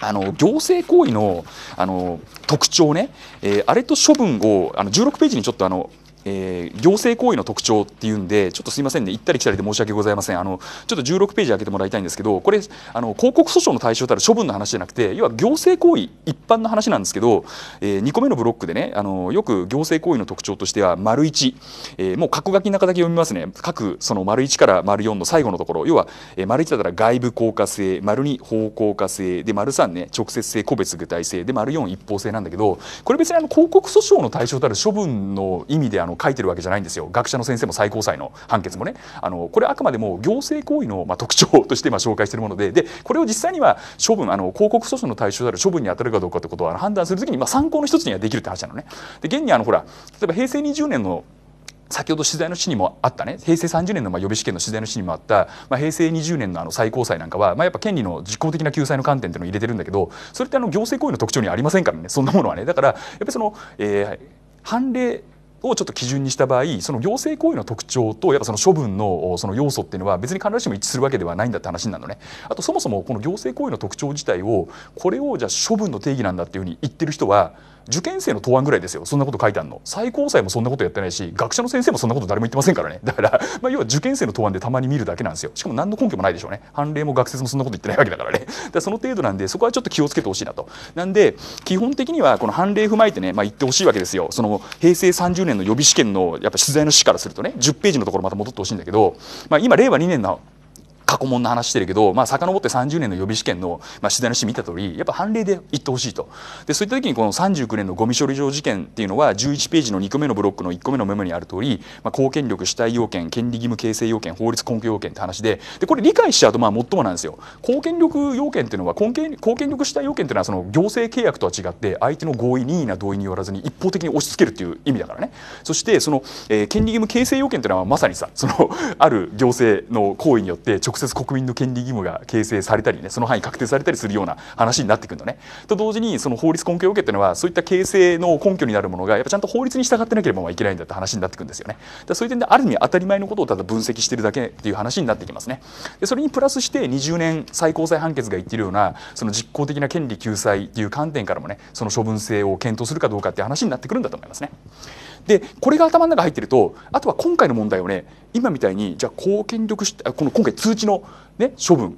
あの行政行為のあの特徴ね、えー、あれと処分をあの16ページにちょっとあのえー、行政行為の特徴っていうんでちょっとすいませんね行ったり来たりで申し訳ございませんあのちょっと16ページ開けてもらいたいんですけどこれあの広告訴訟の対象たる処分の話じゃなくて要は行政行為一般の話なんですけど、えー、2個目のブロックでねあのよく行政行為の特徴としては丸1、えー、もう角書きの中だけ読みますね各その丸1から丸4の最後のところ要は、えー、丸1だったら外部効果性丸2方向化性で丸3ね直接性個別具体性で丸4一方性なんだけどこれ別にあの広告訴訟の対象たる処分の意味であの書いてるわけじゃないんですよ学者の先生も最高裁の判決もねあのこれあくまでも行政行為の、まあ、特徴として今紹介しているものででこれを実際には処分あの広告訴訟の対象である処分に当たるかどうかということを判断するときに、まあ、参考の一つにはできるって話なのね。で現にあのほら例えば平成20年の先ほど取材の市にもあったね平成30年のまあ予備試験の取材の死にもあった、まあ、平成20年のあの最高裁なんかは、まあ、やっぱ権利の実効的な救済の観点っていうのを入れてるんだけどそれってあの行政行為の特徴にありませんからねそんなものはねだからやっぱりその、えー、判例をちょっと基準にした場合その行政行為の特徴とやっぱその処分のその要素っていうのは別に必ずしも一致するわけではないんだって話なのねあとそもそもこの行政行為の特徴自体をこれをじゃあ処分の定義なんだっていうふうに言ってる人は受験生の答案ぐらいですよそんなこと書いてあるの最高裁もそんなことやってないし学者の先生もそんなこと誰も言ってませんからねだから、まあ、要は受験生の答案でたまに見るだけなんですよしかも何の根拠もないでしょうね判例も学説もそんなこと言ってないわけだからね だその程度なんでそこはちょっと気をつけてほしいなとなんで基本的にはこの判例踏まえてね、まあ、言ってほしいわけですよその平成30年の予備試験のやっぱ取材の史からするとね10ページのところまた戻ってほしいんだけど、まあ、今令和2年の去問の話してるけど、まあ、遡って30年の予備試験の、まあ、取材の紙見た通りやっぱ判例で言ってほしいとでそういった時にこの39年のゴミ処理場事件っていうのは11ページの2個目のブロックの1個目のメモにある通り、まあ、公権力主体要件権利義務形成要件法律根拠要件って話ででこれ理解しちゃうとまあもっともなんですよ公権力要件っていうのは公権公権力主体要件っていうのはその行政契約とは違って相手の合意任意な同意によらずに一方的に押し付けるっていう意味だからねそしてその、えー、権利義務形成要件っていうのはまさにさそのある行政の行為によって直接国民の権利義務が形成されたりねその範囲確定されたりするような話になってくるのね。と同時にその法律根拠を受けていうのはそういった形成の根拠になるものがやっぱちゃんと法律に従ってなければいけないんだって話になってくるんですよね。だそういう点である意味当たり前のことをただ分析してるだけっていう話になってきますね。でそれにプラスして20年最高裁判決が言ってるようなその実効的な権利救済っていう観点からもねその処分性を検討するかどうかっていう話になってくるんだと思いますね。でこれが頭の中入ってるとあとは今回の問題をね今みたいにじゃあ公権力この今回通知の、ね、処分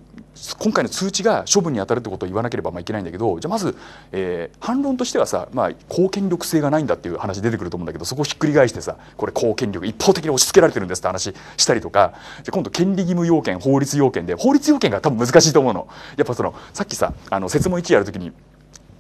今回の通知が処分に当たるってことを言わなければまあいけないんだけどじゃあまず、えー、反論としてはさ、まあ、公権力性がないんだっていう話出てくると思うんだけどそこをひっくり返してさこれ公権力一方的に押し付けられてるんですって話したりとかじゃ今度権利義務要件法律要件で法律要件が多分難しいと思うの。やっぱそのさっきさあの説問1やるときに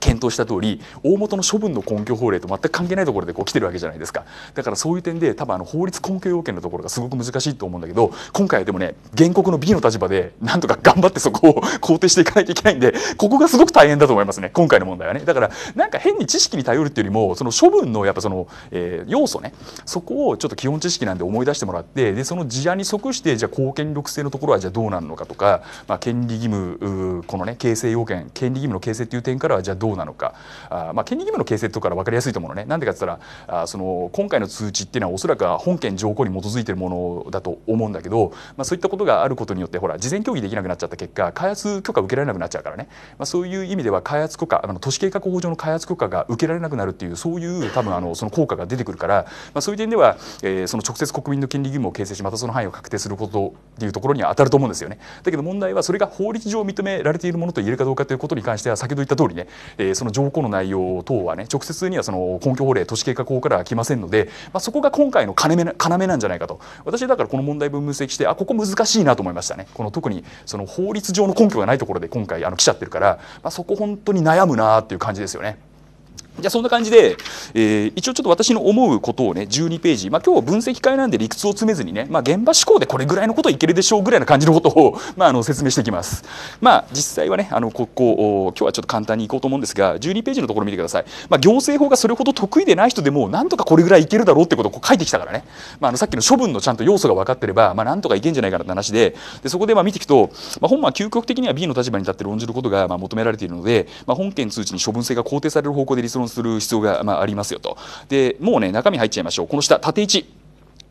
検討した通り大元の処分の根拠法令と全く関係ないところでこう来てるわけじゃないですかだからそういう点で多分あの法律根拠要件のところがすごく難しいと思うんだけど今回はでもね原告の B の立場でなんとか頑張ってそこを 肯定していかないといけないんでここがすごく大変だと思いますね今回の問題はねだからなんか変に知識に頼るっていうよりもその処分のやっぱその、えー、要素ねそこをちょっと基本知識なんで思い出してもらってでその事案に即してじゃあ貢献力性のところはじゃあどうなるのかとか、まあ、権利義務このね形成要件権利義務の形成っていう点からはじゃあどうどうなのかあ、まあ、権利義務の形成とかから分かりやすいと思うのねなんでかって言ったらあその今回の通知っていうのはおそらくは本件条項に基づいているものだと思うんだけど、まあ、そういったことがあることによってほら事前協議できなくなっちゃった結果開発許可受けられなくなっちゃうからね、まあ、そういう意味では開発許可あの都市計画法上の開発許可が受けられなくなるっていうそういう多分あのその効果が出てくるから、まあ、そういう点では、えー、その直接国民の権利義務を形成しまたその範囲を確定することっていうところには当たると思うんですよね。だけど問題はそれが法律上認められているものと言えるかどうかということに関しては先ほど言った通りね、えー、その条項の内容等はね直接にはその根拠法令都市計画法からは来ませんので、まあ、そこが今回の要なんじゃないかと私だからこの問題分分析してあここ難しいなと思いましたねこの特にその法律上の根拠がないところで今回あの来ちゃってるから、まあ、そこ本当に悩むなっていう感じですよね。じゃあそんな感じで、えー、一応ちょっと私の思うことをね12ページ、まあ、今日分析会なんで理屈を詰めずにね、まあ、現場思考でこれぐらいのこといけるでしょうぐらいな感じのことを、まあ、あの説明していきます。まあ、実際はねあのここ今日はちょっと簡単にいこうと思うんですが12ページのところ見てください、まあ、行政法がそれほど得意でない人でもなんとかこれぐらいいけるだろうってことをこう書いてきたからね、まあ、あのさっきの処分のちゃんと要素が分かってれば、まあ、なんとかいけんじゃないかなって話ででそこでまあ見ていくと、まあ、本は究極的には B の立場に立って論じることがまあ求められているので、まあ、本件通知に処分性が肯定される方向で理論する必要が、まあ、ありますよとでもうね中身入っちゃいましょうこの下縦1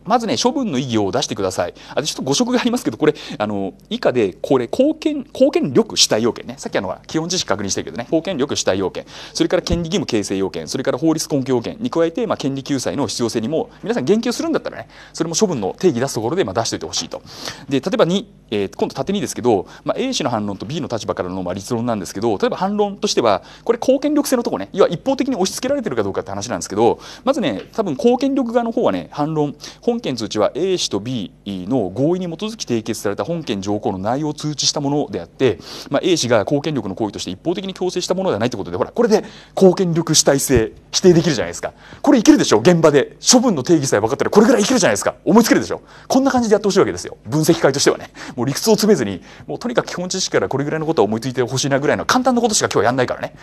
まずね、処分の意義を出してください。あちょっと誤植がありますけど、これ、あの、以下で、これ、貢献、貢献力主体要件ね。さっきあの、基本知識確認してるけどね、貢献力主体要件。それから権利義務形成要件。それから法律根拠要件に加えて、まあ、権利救済の必要性にも、皆さん言及するんだったらね、それも処分の定義出すところで、まあ、出しておいてほしいと。で、例えば2、えー、今度縦にですけど、まあ、A 氏の反論と B の立場からの、まあ、立論なんですけど、例えば反論としては、これ、貢献力性のとこね、要は一方的に押し付けられてるかどうかって話なんですけど、まずね、多分、貢献力側の方はね、反論、本本件通知は A 氏と B の合意に基づき締結された本件条項の内容を通知したものであって、まあ、A 氏が公権力の行為として一方的に強制したものではないということでほらこれで公権力主体性否定できるじゃないですかこれいけるでしょ現場で処分の定義さえ分かったらこれぐらいいけるじゃないですか思いつけるでしょこんな感じでやってほしいわけですよ分析会としてはねもう理屈を詰めずにもうとにかく基本知識からこれぐらいのことは思いついてほしいなぐらいの簡単なことしか今日やんないからね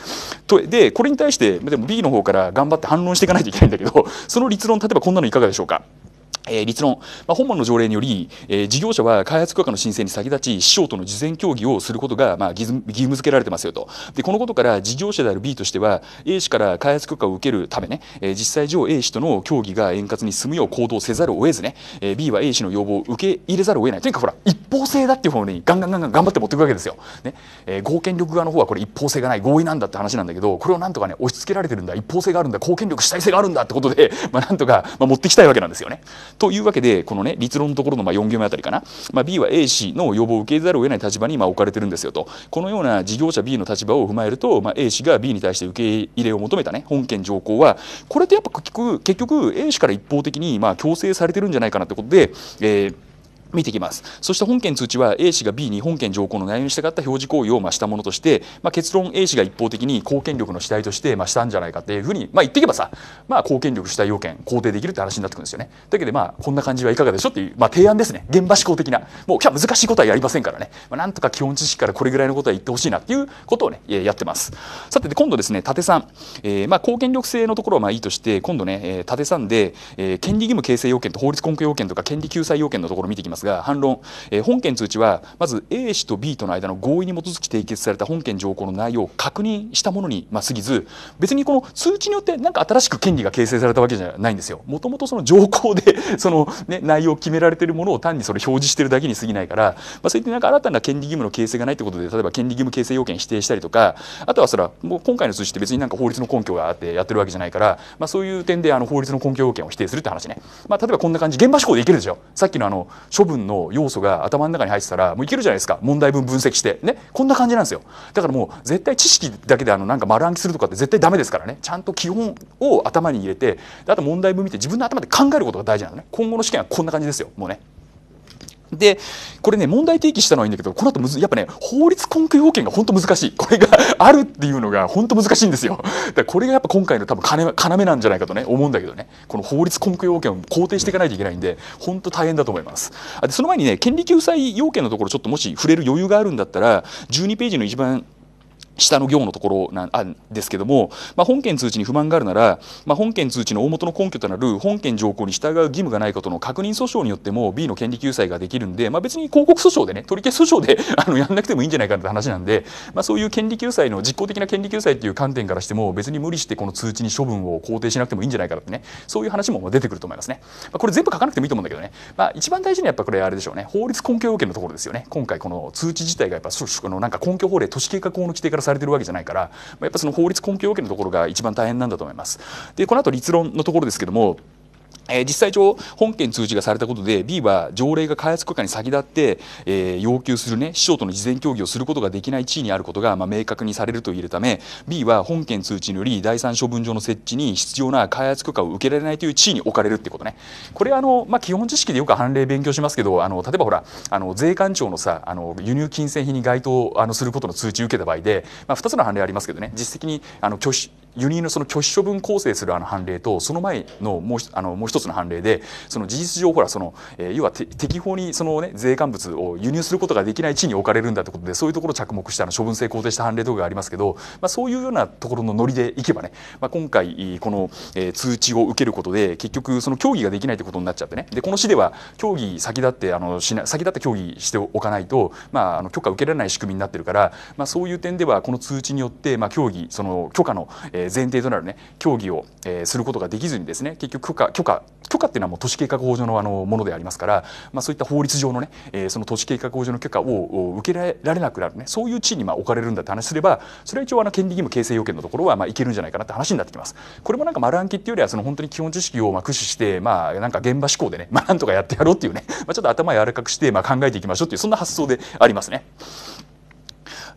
とでこれに対してでも B の方から頑張って反論していかないといけないんだけどその立論例えばこんなのいかがでしょうかえー、立論、まあ、本文の条例により、えー、事業者は開発許可の申請に先立ち、市長との事前協議をすることが、まあ、義務付けられてますよと。で、このことから、事業者である B としては、A 氏から開発許可を受けるためね、えー、実際上 A 氏との協議が円滑に進むよう行動せざるを得ずね、えー、B は A 氏の要望を受け入れざるを得ない。とにかくほら、一方性だっていう方にガンガンガンガン頑張って持っていくわけですよ。ね、えー、合憲力側の方はこれ一方性がない、合意なんだって話なんだけど、これをなんとかね、押し付けられてるんだ、一方性があるんだ、貢献力主体性があるんだってことで、まあ、なんとか、まあ、持ってきたいわけなんですよね。というわけでこのね立論のところのま4行目あたりかな、まあ、B は A 氏の要望を受けざるを得ない立場にま置かれてるんですよとこのような事業者 B の立場を踏まえると、まあ、A 氏が B に対して受け入れを求めたね本件条項はこれってやっぱ結局 A 氏から一方的にま強制されてるんじゃないかなってことで、えー見てきますそして本件通知は A 氏が B に本件条項の内容に従った表示行為をましたものとして、まあ、結論 A 氏が一方的に公権力の主体としてまあしたんじゃないかっていうふうに、まあ、言っていけばさ、まあ、公権力主体要件肯定できるって話になってくるんですよね。だけどまあこんな感じはいかがでしょうっていう、まあ、提案ですね現場思考的なもう今日は難しいことはやりませんからね、まあ、なんとか基本知識からこれぐらいのことは言ってほしいなっていうことをねやってます。さて今度ですね縦さん、えー、まあ公権力性のところはまあいいとして今度ね縦さんで、えー、権利義務形成要件と法律根拠要件とか権利救済要件のところを見ていきます。ますが反論、えー、本件通知はまず A 氏と B との間の合意に基づき締結された本件条項の内容を確認したものに、まあ、過ぎず別にこの通知によって何か新しく権利が形成されたわけじゃないんですよ。もともとその条項で その、ね、内容を決められているものを単にそれ表示してるだけに過ぎないから、まあ、そういったなんか新たな権利義務の形成がないってことで例えば権利義務形成要件否定したりとかあとはそれはもう今回の通知って別になんか法律の根拠があってやってるわけじゃないから、まあ、そういう点であの法律の根拠要件を否定するって話ね、まあ、例えばこんな感じ現場志向でいけるでしょさっきのあの処分の要素が頭の中に入ってたらもういけるじゃないですか問題文分析してねこんな感じなんですよだからもう絶対知識だけであのなんか丸暗記するとかって絶対ダメですからねちゃんと基本を頭に入れてあと問題文見て自分の頭で考えることが大事なのね今後の試験はこんな感じですよもうねでこれね問題提起したのはいいんだけどこの後むずやっぱね法律根拠要件が本当難しいこれがあるっていうのが本当難しいんですよだからこれがやっぱ今回の多分要なんじゃないかとね思うんだけどねこの法律根拠要件を肯定していかないといけないんで本当大変だと思いますでその前にね権利救済要件のところちょっともし触れる余裕があるんだったら12ページの一番下の行のところなんですけども、まあ、本件通知に不満があるなら、まあ、本件通知の大元の根拠となる本件条項に従う義務がないことの確認訴訟によっても B の権利救済ができるんで、まあ、別に広告訴訟でね取り消し訴訟で あのやんなくてもいいんじゃないかって話なんで、まあ、そういう権利救済の実効的な権利救済っていう観点からしても別に無理してこの通知に処分を肯定しなくてもいいんじゃないかってねそういう話も出てくると思いますね、まあ、これ全部書かなくてもいいと思うんだけどね、まあ、一番大事なやっぱこれあれでしょうね法律根拠要件のところですよね今回この通知自体がやっぱのなんか根拠法令都市計画法の規定からされてるわけじゃないから、まあ、やっぱその法律根拠要件のところが一番大変なんだと思います。でこの後立論のところですけどもえ実際上本件通知がされたことで B は条例が開発許可に先立って、えー、要求するね市長との事前協議をすることができない地位にあることが、まあ、明確にされると言えるため B は本件通知により第三処分場の設置に必要な開発許可を受けられないという地位に置かれるってことねこれあの、まあ、基本知識でよく判例勉強しますけどあの例えばほらあの税関庁のさあの輸入金銭品に該当あのすることの通知を受けた場合で、まあ、2つの判例ありますけどね実績にあの拒否輸入のその拒否処分構成するあの判例とその前のもうあのもう一つの判例でその事実上ほらその、えー、要は適法にその、ね、税関物を輸入することができない地に置かれるんだってことでそういうところを着目したあの処分性肯定した判例とかがありますけど、まあ、そういうようなところのノリでいけばね、まあ、今回この、えー、通知を受けることで結局その協議ができないってことになっちゃってねでこの市では協議先立ってあのしな先立って協議しておかないと、まあ、あの許可受けられない仕組みになってるから、まあ、そういう点ではこの通知によって、まあ、協議その許可の、えー前提となるね協議をすることができずにですね結局許可許可許可っていうのはもう都市計画法上のあのものでありますから、まあ、そういった法律上のねその都市計画法上の許可を受けられなくなるねそういう地位にまあ置かれるんだって話すればそれは一応あの権利義務形成要件のところはまあいけるんじゃないかなって話になってきます。これもなんか丸暗記っていうよりはその本当に基本知識をまあ駆使してまあなんか現場志向でね まあなんとかやってやろうっていうね、まあ、ちょっと頭柔らかくしてまあ考えていきましょうっていうそんな発想でありますね。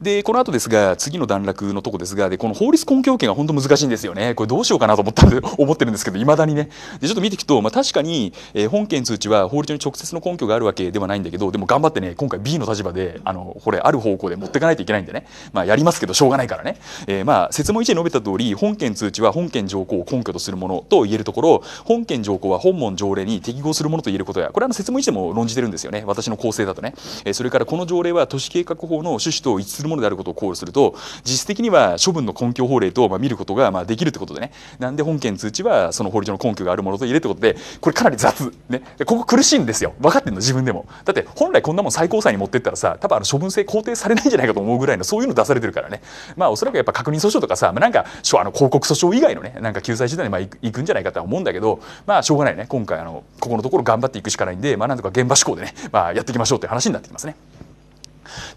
でこの後ですが次の段落のとこですがでこの法律根拠権が本当難しいんですよねこれどうしようかなと思ったんで 思ってるんですけどいまだにねでちょっと見ていくと、まあ、確かに、えー、本件通知は法律に直接の根拠があるわけではないんだけどでも頑張ってね今回 B の立場であのこれある方向で持っていかないといけないんでね、まあ、やりますけどしょうがないからね、えー、まあ説問1で述べた通り本件通知は本件条項を根拠とするものと言えるところ本件条項は本文条例に適合するものと言えることやこれは説問1でも論じてるんですよね私の構成だとね、えー、それからこの条例は都市計画法の趣旨と一致するものであることを考慮すると実質的には処分の根拠法令と、まあ、見ることが、まあ、できるってことでねなんで本件通知はその法律上の根拠があるものと言えるってことでこれかなり雑ねここ苦しいんですよ分かってんの自分でもだって本来こんなもん最高裁に持ってったらさ多分あの処分性肯定されないんじゃないかと思うぐらいのそういうの出されてるからねまあおそらくやっぱ確認訴訟とかさ、まあ、なんかあの広告訴訟以外のねなんか救済手段にまあいくんじゃないかとは思うんだけどまあしょうがないね今回あのここのところ頑張っていくしかないんでまあなんとか現場志向でね、まあ、やっていきましょうって話になってきますね。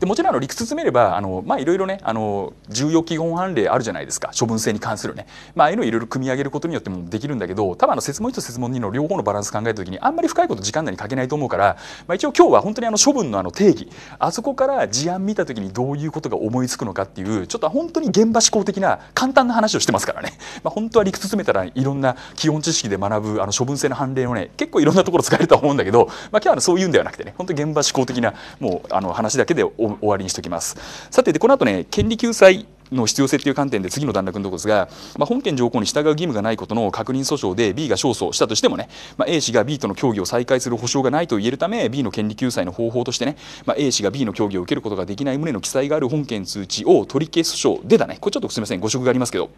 でもちろんあの理屈詰めればあのまあいろいろねあの重要基本判例あるじゃないですか処分制に関するねまあああいうのをいろいろ組み上げることによってもできるんだけど多分あの設問1と設問2の両方のバランス考えた時にあんまり深いこと時間内に書けないと思うから、まあ、一応今日は本当にあの処分のあの定義あそこから事案見た時にどういうことが思いつくのかっていうちょっと本当に現場思考的な簡単な話をしてますからね、まあ、本当は理屈詰めたらいろんな基本知識で学ぶあの処分制の判例をね結構いろんなところ使えると思うんだけど、まあ、今日はそういうんではなくてね本当現場思考的なもうあの話だけでで終わりにしておきますさてでこの後ね権利救済の必要性という観点で次の段落のところですが、まあ、本件条項に従う義務がないことの確認訴訟で B が勝訴したとしてもね、まあ、A 氏が B との協議を再開する保証がないと言えるため B の権利救済の方法としてね、まあ、A 氏が B の協議を受けることができない旨の記載がある本件通知を取り消す訴訟でだねこれちょっとすみません誤植がありますけど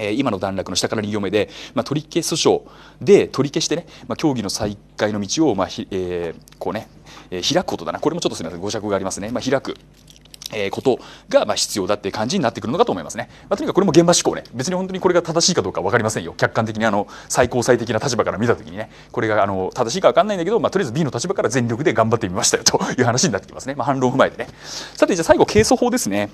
え今の段落の下から2行目で、まあ、取り消す訴訟で取り消してね、まあ、競技の再開の道を、まあひえー、こうね、えー、開くことだなこれもちょっとすみません語釈がありますね、ま開く。えー、ことがま必要だっていう感じになってくるのかと思いますね。まあ、とにかくこれも現場思考ね。別に本当にこれが正しいかどうか分かりませんよ。客観的にあの最高裁的な立場から見た時にね、これがあの正しいか分かんないんだけど、まあ、とりあえず B の立場から全力で頑張ってみましたよという話になってきますね。まあ、反論を踏まえてね。さてじゃあ最後、係争法ですね。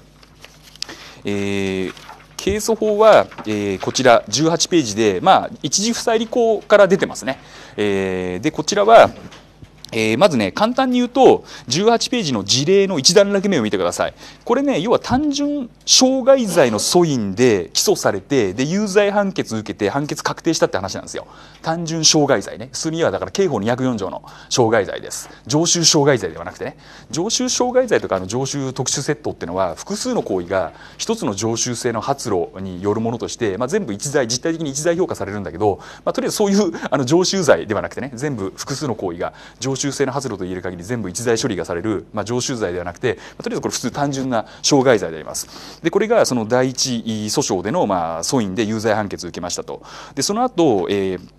えー係争法は、えー、こちら18ページで、まあ、一時負債履行から出てますね。えー、でこちらはえー、まずね簡単に言うと18ページの事例の1段落目を見てくださいこれね要は単純傷害罪の訴因で起訴されてで有罪判決受けて判決確定したって話なんですよ単純傷害罪ねすみはだから刑法204条の傷害罪です常習傷害罪ではなくてね常習傷害罪とかの常習特殊窃盗っていうのは複数の行為が一つの常習性の発露によるものとして、まあ、全部一罪実体的に一罪評価されるんだけど、まあ、とりあえずそういうあの常習罪ではなくてね全部複数の行為が常習常習性の発露と言える限り全部一罪処理がされる、まあ、常習罪ではなくて、まあ、とりあえずこれ普通単純な傷害罪であります。でこれがその第一訴訟での、まあ、訴因で有罪判決を受けましたと。でその後、えー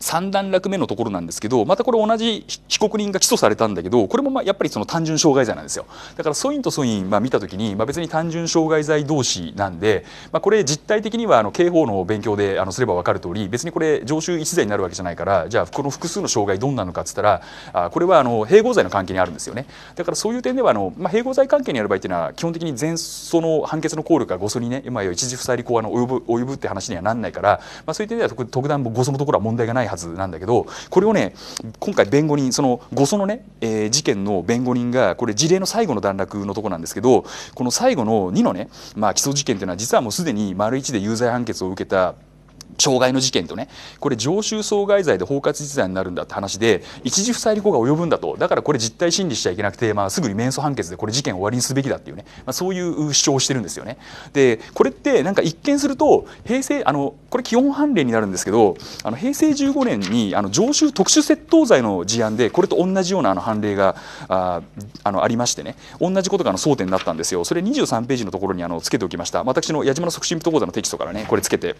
3段落目のところなんですけどまたこれ同じ被告人が起訴されたんだけどこれもまあやっぱりその単純傷害罪なんですよだからソインとソイン、まあ、見た時に、まあ、別に単純傷害罪同士なんで、まあ、これ実態的にはあの刑法の勉強であのすれば分かる通り別にこれ常習一罪になるわけじゃないからじゃあこの複数の傷害どんなのかっつったらあこれはあの併合罪の関係にあるんですよねだからそういう点ではあの、まあ、併合罪関係にある場合っていうのは基本的に前訴の判決の効力が誤訴にね今や一時不再理公あの及ぶ及ぶって話にはなんないから、まあ、そういう点では特段誤訴のところは問題がないないはずなんだけどこれをね今回弁護人その誤送のね、えー、事件の弁護人がこれ事例の最後の段落のとこなんですけどこの最後の2のね、まあ、起訴事件っていうのは実はもうすでに丸1で有罪判決を受けた傷害の事件とねこれ常習傷害罪で包括実罪になるんだって話で一時不再利行が及ぶんだとだからこれ実態審理しちゃいけなくて、まあ、すぐに免訴判決でこれ事件を終わりにすべきだっていうね、まあ、そういう主張をしてるんですよね。でこれってなんか一見すると平成あのこれ基本判例になるんですけどあの平成15年にあの常習特殊窃盗罪の事案でこれと同じようなあの判例がああのありましてね同じことがの争点になったんですよ。それ23ページのところにあのつけておきました。私の矢島の促進部講座のテキストからねこれつけて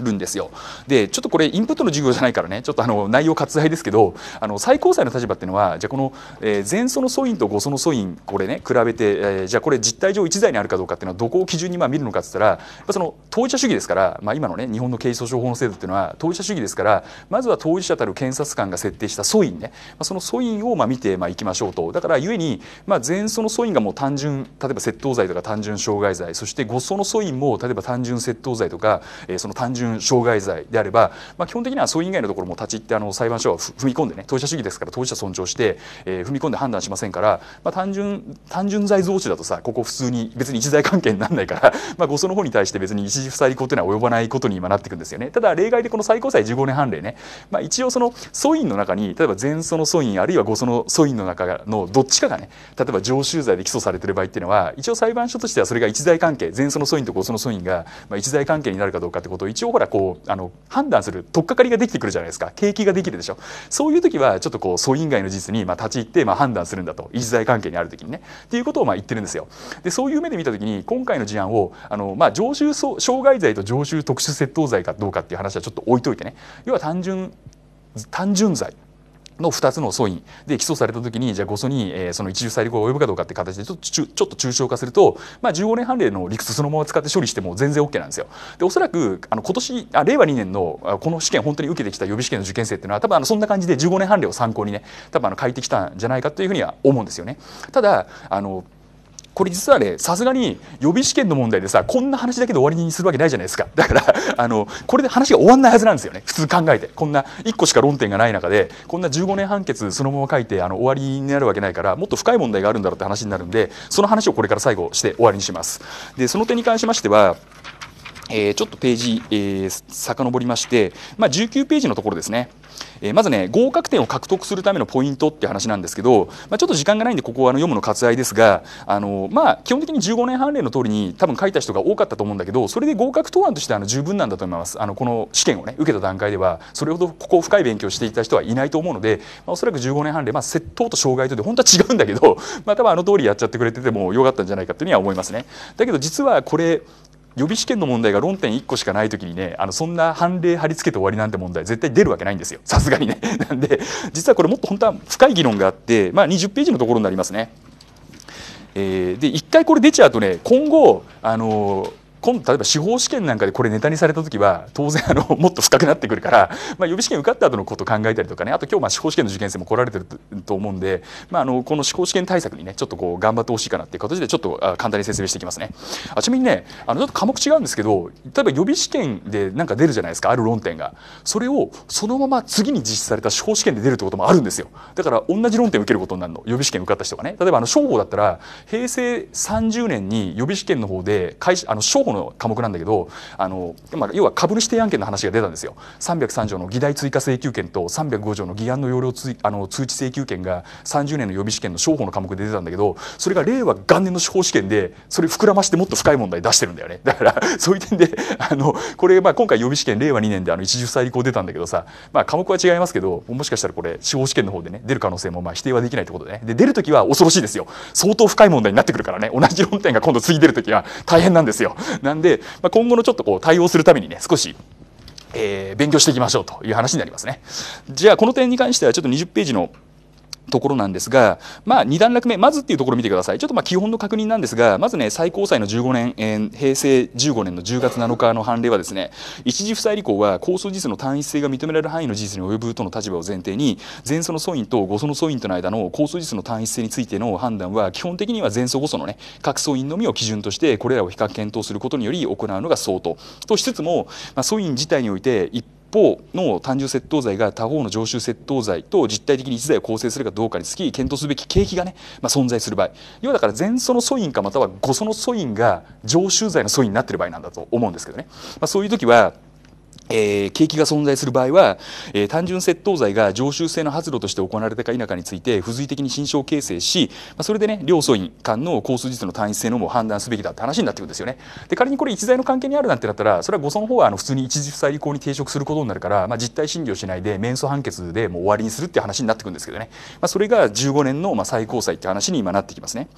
るんですよ。でちょっとこれインプットの授業じゃないからねちょっとあの内容割愛ですけどあの最高裁の立場っていうのはじゃあこの、えー、前訴の素因と後訴の素因これね比べて、えー、じゃあこれ実態上1罪にあるかどうかっていうのはどこを基準にまあ見るのかっつったらその当事者主義ですから、まあ、今のね日本の刑事訴訟法の制度っていうのは当事者主義ですからまずは当事者たる検察官が設定した素因ね、まあ、その素因をまあ見てまあいきましょうとだからゆえに、まあ、前訴の素因がもう単純例えば窃盗罪とか単純傷害罪そして後訴の素因も例えば単純窃盗罪とか、えー、その単純準傷害罪であれば、まあ、基本的にはそう以外のところも立ち入ってあの裁判所は踏み込んでね当事者主義ですから当事者尊重して、えー、踏み込んで判断しませんから、まあ、単純単純罪増置だとさここ普通に別に一罪関係にならないから、まあ、誤送の方に対して別に一時不再履行というのは及ばないことに今なっていくんですよね。ただ例外でこの最高裁15年判例ね、まあ、一応その訴因の中に例えば前訴の訴因あるいは誤訴の訴因の中のどっちかがね例えば常習罪で起訴されてる場合っていうのは一応裁判所としてはそれが一罪関係前訴の訴因と誤訴の訴因が、まあ、一罪関係になるかどうかってことを一応ほらこうあの判断する取っかかりができてくるじゃないですか景気ができるでしょそういう時はちょっとこう総員外の事実にま立ち入ってま判断するんだと一財関係にある時にねっていうことをま言ってるんですよでそういう目で見た時に今回の事案をあのま常習傷害罪と常習特殊窃盗罪かどうかっていう話はちょっと置いといてね要は単純単純罪の2つの訴因で起訴された時にじゃあゴ訴に、えー、その一重再立が及ぶかどうかって形でちょっとちょっと抽象化すると、まあ、15年判例の理屈そのまま使って処理しても全然 OK なんですよ。でおそらくあの今年あ令和2年のこの試験本当に受けてきた予備試験の受験生っていうのは多分あのそんな感じで15年判例を参考にね多分あの書いてきたんじゃないかというふうには思うんですよね。ただあのこれ実はねさすがに予備試験の問題でさこんな話だけで終わりにするわけないじゃないですかだからあのこれで話が終わんないはずなんですよね普通考えてこんな1個しか論点がない中でこんな15年判決そのまま書いてあの終わりになるわけないからもっと深い問題があるんだろうって話になるんでその話をこれから最後して終わりにします。でその点に関しましてはえー、ちょっとページ、えー、遡りまして、まあ、19ページのところですね。えまずね合格点を獲得するためのポイントって話なんですけど、まあ、ちょっと時間がないんでここはあの読むの割愛ですがあの、まあ、基本的に15年判例の通りに多分書いた人が多かったと思うんだけどそれで合格答案としてあの十分なんだと思いますあのこの試験をね受けた段階ではそれほどここを深い勉強していた人はいないと思うので、まあ、おそらく15年判例、まあ、窃盗と障害とで本当は違うんだけど、まあ、多分あの通りやっちゃってくれててもよかったんじゃないかっていうには思いますね。だけど実はこれ予備試験の問題が論点1個しかない時にねあのそんな判例貼り付けて終わりなんて問題絶対出るわけないんですよ さすがにね。なんで実はこれもっと本当は深い議論があって、まあ、20ページのところになりますね。えー、で1回これ出ちゃうとね今後あのー今例えば司法試験なんかでこれネタにされた時は当然あの もっと深くなってくるから、まあ、予備試験受かった後のことを考えたりとかねあと今日まあ司法試験の受験生も来られてると思うんで、まあ、あのこの司法試験対策にねちょっとこう頑張ってほしいかなっていう形でちょっと簡単に説明していきますね。あちなみにねあのちょっと科目違うんですけど例えば予備試験でなんか出るじゃないですかある論点がそれをそのまま次に実施された司法試験で出るってこともあるんですよだから同じ論点を受けることになるの予備試験受かった人がね例えばあの商法だったら平成30年に予備試験の方であの商法の科目なんだけどあの、まあ、要は株主提案権の話が出たんですよ303条の議題追加請求権と305条の議案の要領あの通知請求権が30年の予備試験の商法の科目で出たんだけどそれが令和元年の司法試験でそれ膨らましてもっと深い問題出してるんだよねだからそういう点であのこれ、まあ、今回予備試験令和2年であの一汁再理校出たんだけどさ、まあ、科目は違いますけどもしかしたらこれ司法試験の方でね出る可能性もまあ否定はできないってことでねで出る時は恐ろしいですよ相当深い問題になってくるからね同じ論点が今度次出る時は大変なんですよなんで、まあ、今後のちょっとこう対応するためにね少しえー、勉強していきましょうという話になりますね。じゃあこの点に関してはちょっと20ページのところなんですが、まあ、2段落目、まずっていうところを見てください。ちょっとまあ基本の確認なんですが、まずね、最高裁の15年、えー、平成15年の10月7日の判例はですね、一時負債履行は公訴事実の単一性が認められる範囲の事実に及ぶとの立場を前提に、前訴の訴因と誤訴の訴因との間の公訴事実の単一性についての判断は、基本的には前訴誤訴のね、各訴因のみを基準として、これらを比較検討することにより行うのが相当としつつも、まあ、訴因自体において、一般方の単純窃盗罪が他方の常習窃盗罪と実態的に一罪を構成するかどうかにつき検討すべき景気がね、まあ、存在する場合要はだから前訴の訴因かまたは誤訴の訴因が常習罪の訴因になってる場合なんだと思うんですけどね、まあ、そういう時はえー、景気が存在する場合は、えー、単純窃盗罪が常習性の発露として行われたか否かについて付随的に心証形成し、まあ、それでね両素因間の交通実の単一性のも判断すべきだって話になっていくんですよね。で仮にこれ一罪の関係にあるなんてなったらそれは誤損法はあの普通に一時負債履行に抵触することになるから、まあ、実態審理をしないで免訴判決でもう終わりにするって話になっていくんですけどね、まあ、それが15年のまあ最高裁って話に今なってきますね。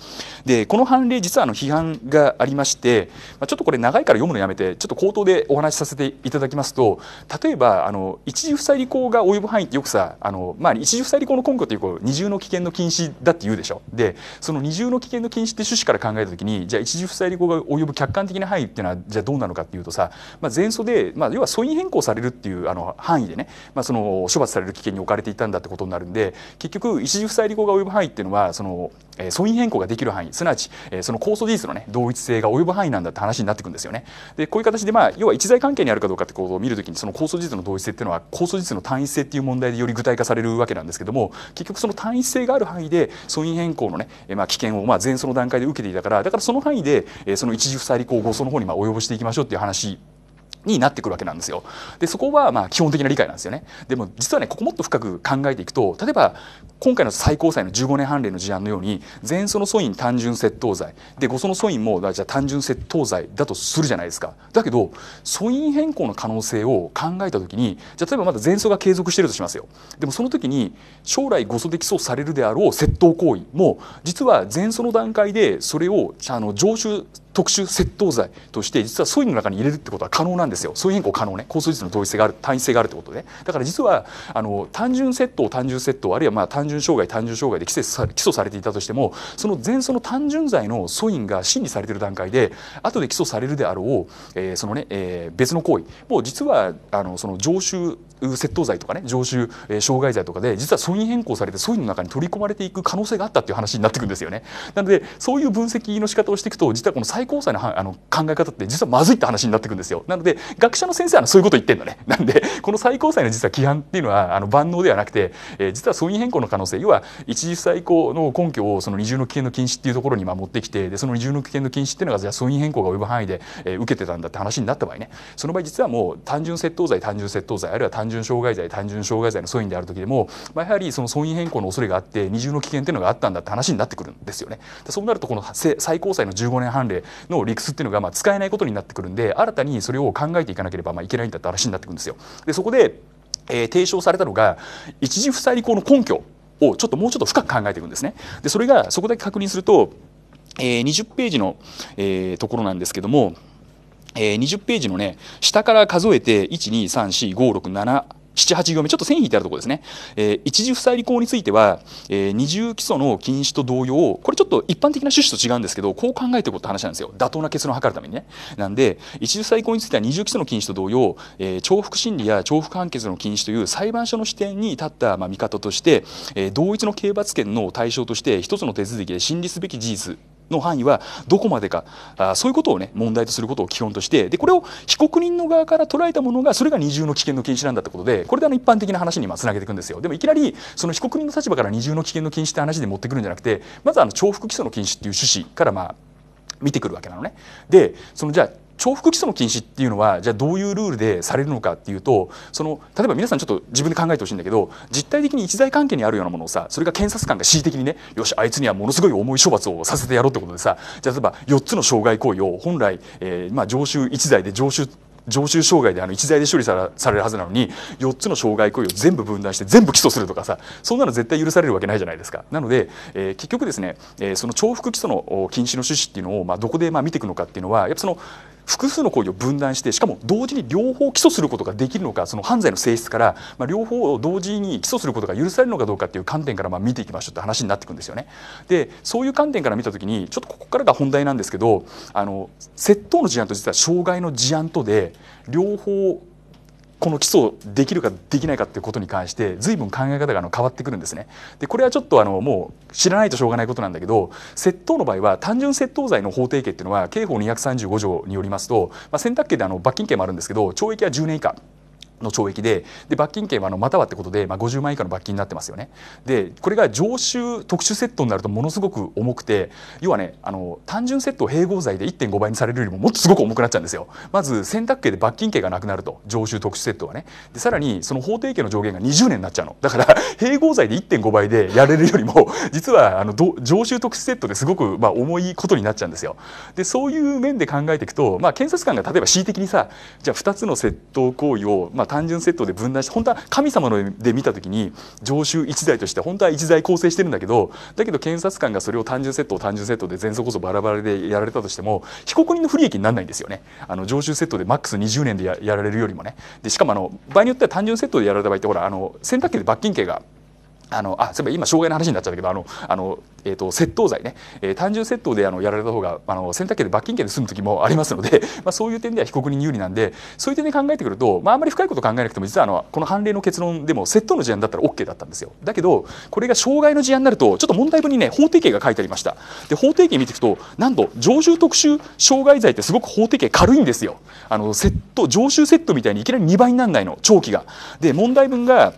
でこの判例実はあの批判がありまして、まあ、ちょっとこれ長いから読むのやめてちょっと口頭でお話しさせていただきますとと例えばあの一時不再履行が及ぶ範囲ってよくさあの、まあ、一時不再履行の根拠っていうこ二重の危険の禁止だって言うでしょ。でその二重の危険の禁止って趣旨から考えた時にじゃあ一時不再履行が及ぶ客観的な範囲っていうのはじゃあどうなのかっていうとさ、まあ、前訴で、まあ、要は訴因変更されるっていうあの範囲でね、まあ、その処罰される危険に置かれていたんだってことになるんで結局一時不再履行が及ぶ範囲っていうのはそのえ因変更ができる範囲すなわち、えー、その控訴事実の、ね、同一性が及ぶ範囲なんだって話になってくるんですよね。でこういう形で、まあ、要は一罪関係にあるかどうかってことを見るときにその構想実の同一性っていうのは構想実の単一性っていう問題でより具体化されるわけなんですけども結局その単一性がある範囲で素因変更のね、まあ、危険をまあ前奏の段階で受けていたからだからその範囲でその一次負債理行合奏の方にまあ及ぼしていきましょうっていう話になってくるわけなんですよ。でそこはまあ基本的な理解なんですよね。でも実はねここもっと深く考えていくと例えば今回の最高裁の15年判例の事案のように前訴の訴因単純窃盗罪で後訴の訴因もじゃあ単純窃盗罪だとするじゃないですか。だけど訴因変更の可能性を考えた時にじゃ例えばまだ前訴が継続してるとしますよ。でもその時に将来誤訴で起訴されるであろう窃盗行為も実は前訴の段階でそれをあの常習特殊窃盗罪として実はソ因の中に入れるってことは可能なんですよソイ変更可能ね構想実の同一性がある単一性があるってことねだから実はあの単純窃盗単純窃盗あるいはまあ単純障害単純障害で起訴されていたとしてもその前奏の単純罪のソ因が審理されている段階で後で起訴されるであろう、えー、そのね、えー、別の行為もう実はあのその常習窃盗罪とかね常習、えー、傷害罪とかで実は素因変更されて素因の中に取り込まれていく可能性があったっていう話になってくるんですよね。なのでそういう分析の仕方をしていくと実はこの最高裁のあの考え方って実はまずいって話になってくるんですよ。なので学者の先生はそういうこと言ってんだね。なんでこの最高裁の実は規範っていうのはあの万能ではなくて、えー、実は素因変更の可能性要は一時最高の根拠をその二重の危険の禁止っていうところに持ってきてでその二重の危険の禁止っていうのがじゃあ素因変更が及ぶ範囲で、えー、受けてたんだって話になった場合ねその場合実はもう単純窃盗罪単純窃盗罪あるいは単純純傷害罪単純傷害罪の素因である時でも、まあ、やはりその素因変更の恐れがあって二重の危険っていうのがあったんだって話になってくるんですよね。そうなるとこの最高裁の15年判例の理屈っていうのがまあ使えないことになってくるんで新たにそれを考えていかなければまあいけないんだって話になってくるんですよ。でそこで、えー、提唱されたのが一時負債履行の根拠をちょっともうちょっと深く考えていくんですね。でそれがそこだけ確認すると、えー、20ページの、えー、ところなんですけどもえー、20ページのね、下から数えて、1,2,3,4,5,6,7、7、8行目、ちょっと線引いてあるところですね。えー、一次不再履行については、えー、二重基礎の禁止と同様、これちょっと一般的な趣旨と違うんですけど、こう考えていことって話なんですよ。妥当な結論を図るためにね。なんで、一次不再履行については二重基礎の禁止と同様、えー、重複審理や重複判決の禁止という裁判所の視点に立った、まあ、見方として、えー、同一の刑罰権の対象として、一つの手続きで審理すべき事実の範囲はどこまでかあそういうことをね問題とすることを基本としてでこれを被告人の側から捉えたものがそれが二重の危険の禁止なんだってことでこれであの一般的な話にまつなげていくんですよでもいきなりその被告人の立場から二重の危険の禁止って話で持ってくるんじゃなくてまずあの重複基礎の禁止っていう趣旨からまあ見てくるわけなのね。でそのじゃあ重複起訴の禁止っていうのはじゃあどういうルールでされるのかっていうとその例えば皆さんちょっと自分で考えてほしいんだけど実体的に一財関係にあるようなものをさそれが検察官が恣意的にねよしあいつにはものすごい重い処罰をさせてやろうってことでさじゃあ例えば4つの傷害行為を本来、えー、まあ常習一罪で常習常習障害であの一罪で処理されるはずなのに4つの障害行為を全部分断して全部起訴するとかさそんなの絶対許されるわけないじゃないですかなので、えー、結局ですね、えー、その重複起訴の禁止の趣旨っていうのを、まあ、どこでまあ見ていくのかっていうのはやっぱその複数の行為を分断してしかも同時に両方起訴することができるのかその犯罪の性質から、まあ、両方を同時に起訴することが許されるのかどうかっていう観点からまあ見ていきましょうって話になっていくんですよね。でそういう観点から見た時にちょっとここからが本題なんですけどあの窃盗の事案と実は傷害の事案とで両方この基礎できるかできないかっていうことに関して随分考え方があの変わってくるんですね。でこれはちょっとあのもう知らないとしょうがないことなんだけど窃盗の場合は単純窃盗罪の法定刑っていうのは刑法235条によりますと、まあ、選択権であの罰金刑もあるんですけど懲役は10年以下。の懲役でで罰金刑はあのまたはってことで、まあ、50万以下の罰金になってますよね。でこれが常習特殊セットになるとものすごく重くて要はねあの単純セ窃盗併合罪で1.5倍にされるよりももっとすごく重くなっちゃうんですよ。まず選択刑で罰金刑がなくなると常習特殊セットはねでさらにその法定刑の上限が20年になっちゃうのだから 併合罪で1.5倍でやれるよりも実はあの常習特殊セットですごくまあ重いことになっちゃうんですよ。でそういう面で考えていくと、まあ、検察官が例えば恣意的にさじゃあ2つの窃盗行為を、まあ、単純セットで分断して本当は神様ので見た時に常習一罪として本当は一罪構成してるんだけどだけど検察官がそれを単純セットを単純セットで前奏こそバラバラでやられたとしても被告人の不利益にならないんですよねあの常習セットでマックス20年でやられるよりもねでしかもあの場合によっては単純セットでやられた場合ってほらあの選択権で罰金刑があのあそういえば今障害の話になっちゃったけどあのあの、えーと、窃盗罪ね、えー、単純窃盗であのやられた方があの選択権で罰金刑で済む時もありますので、まあ、そういう点では被告人有利なんでそういう点で考えてくると、まあ、あんまり深いこと考えなくても実はあのこの判例の結論でも窃盗の事案だったら OK だったんですよだけどこれが傷害の事案になるとちょっと問題文にね法定刑が書いてありましたで法定刑見ていくとなんと常習特殊傷害罪ってすごく法定刑軽いんですよあの窃盗常習窃盗みたいにいきなり2倍にならないの長期が。で問題文が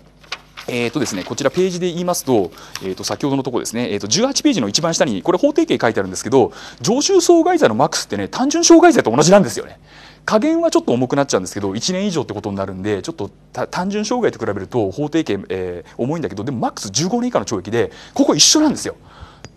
えーとですね、こちらページで言いますと,、えー、と先ほどのところですね、えー、と18ページの一番下にこれ法定刑書いてあるんですけど常習障害罪のマックスってね単純障害罪と同じなんですよね。加減はちょっと重くなっちゃうんですけど1年以上ってことになるんでちょっと単純障害と比べると法定刑、えー、重いんだけどでもマックス15年以下の懲役でここ一緒なんですよ。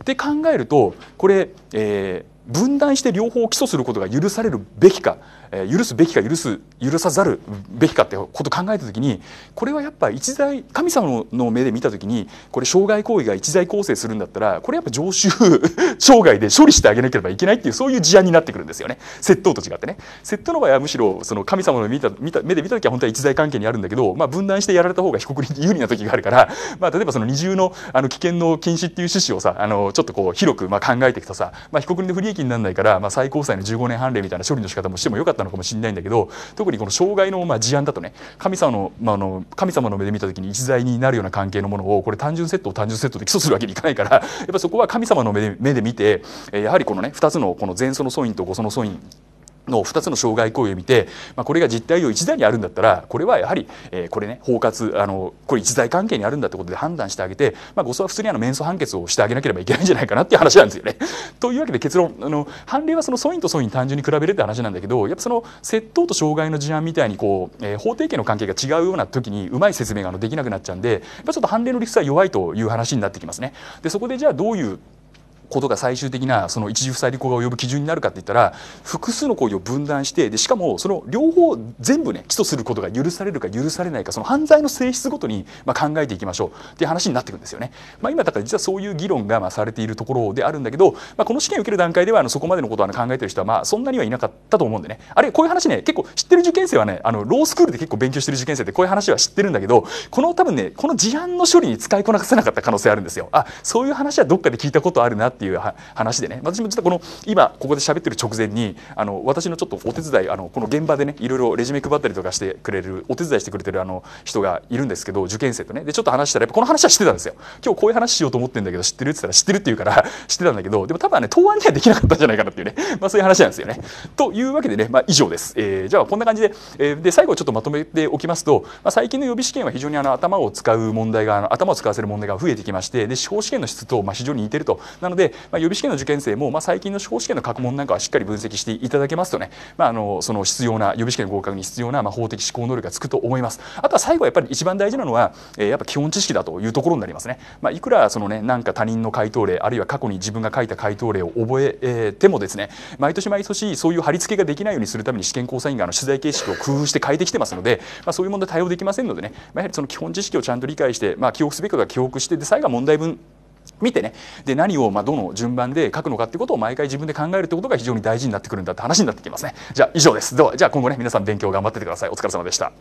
って考えるとこれ、えー、分断して両方起訴することが許されるべきかえ許すべきか許す許さざるべきかってこと考えた時にこれはやっぱ一罪、神様の目で見た時にこれ障害行為が一罪構成するんだったらこれやっぱ常習 障害で処理してあげなければいけないっていうそういう事案になってくるんですよね窃盗と違ってね窃盗の場合はむしろその神様の見た見た目で見た時は本当は一罪関係にあるんだけど、まあ、分断してやられた方が被告に有利な時があるから、まあ、例えばその二重のあの危険の禁止っていう趣旨をさあのちょっとこう広くまあ考えていくとさ、まあ、被告人の不利益にならないから、まあ、最高裁の15年判例みたいな処理の仕方もしてもよかったったのかもしれないんだけど特にこの障害のまあ事案だとね神様の,、まあ、の神様の目で見た時に一材になるような関係のものをこれ単純セットを単純セットで起訴するわけにいかないからやっぱそこは神様の目で見てやはりこのね2つのこの前奏の素因と後奏の素因の2つの障害行為を見て、まあ、これが実態を一罪にあるんだったらこれはやはり、えー、これね包括あのこれ一罪関係にあるんだってことで判断してあげて、まあ、ご相は普通にあの免訴判決をしてあげなければいけないんじゃないかなっていう話なんですよね。というわけで結論あの判例はその素因と素因単純に比べるって話なんだけどやっぱその窃盗と傷害の事案みたいにこう、えー、法定刑の関係が違うような時にうまい説明があのできなくなっちゃうんでやっぱちょっと判例の理屈は弱いという話になってきますね。でそこでじゃあどういうことが最終的なその一時負債履行が及ぶ基準になるかって言ったら複数の行為を分断してでしかもその両方全部ね起訴することが許されるか許されないかその犯罪の性質ごとにま考えていきましょうっていう話になってくるんですよね。まあ、今だから実はそういう議論がまされているところであるんだけど、まあ、この試験を受ける段階ではあのそこまでのことは考えてる人はまあそんなにはいなかったと思うんでねあれこういう話ね結構知ってる受験生はねあのロースクールで結構勉強してる受験生ってこういう話は知ってるんだけどこの多分ねこの事案の処理に使いこなせなかった可能性あるんですよ。あそういう話はどっかで聞いたことあるなっていう話でね私も実はこの今ここで喋ってる直前にあの私のちょっとお手伝いあのこの現場でねいろいろレジュメ配ったりとかしてくれるお手伝いしてくれてるあの人がいるんですけど受験生とねでちょっと話したらやっぱこの話はしてたんですよ今日こういう話しようと思ってるんだけど知ってるって言ったら知ってるって言うから 知ってたんだけどでも多分ね答案にはできなかったんじゃないかなっていうねまあそういう話なんですよね。というわけでねまあ以上です。えー、じゃあこんな感じで,、えー、で最後ちょっとまとめておきますと、まあ、最近の予備試験は非常にあの頭を使う問題が頭を使わせる問題が増えてきましてで司法試験の質とまあ非常に似てるとなのでまあ、予備試験の受験生も、まあ、最近の司法試験の過去問なんかはしっかり分析していただけますとね、まあ、あのその必要な予備試験合格に必要な、まあ、法的思考能力がつくと思いますあとは最後やっぱり一番大事なのは、えー、やっぱ基本知識だというところになりますね、まあ、いくらそのねなんか他人の回答例あるいは過去に自分が書いた回答例を覚えてもですね毎年毎年そういう貼り付けができないようにするために試験交査員がの取材形式を工夫して変えてきてますので、まあ、そういう問題対応できませんのでね、まあ、やはりその基本知識をちゃんと理解して、まあ、記憶すべきことは記憶してで最後は問題文見てねで何をまあどの順番で書くのかってことを毎回自分で考えるってことが非常に大事になってくるんだって話になってきますねじゃあ以上ですではじゃあ今後ね皆さん勉強頑張っててくださいお疲れ様でした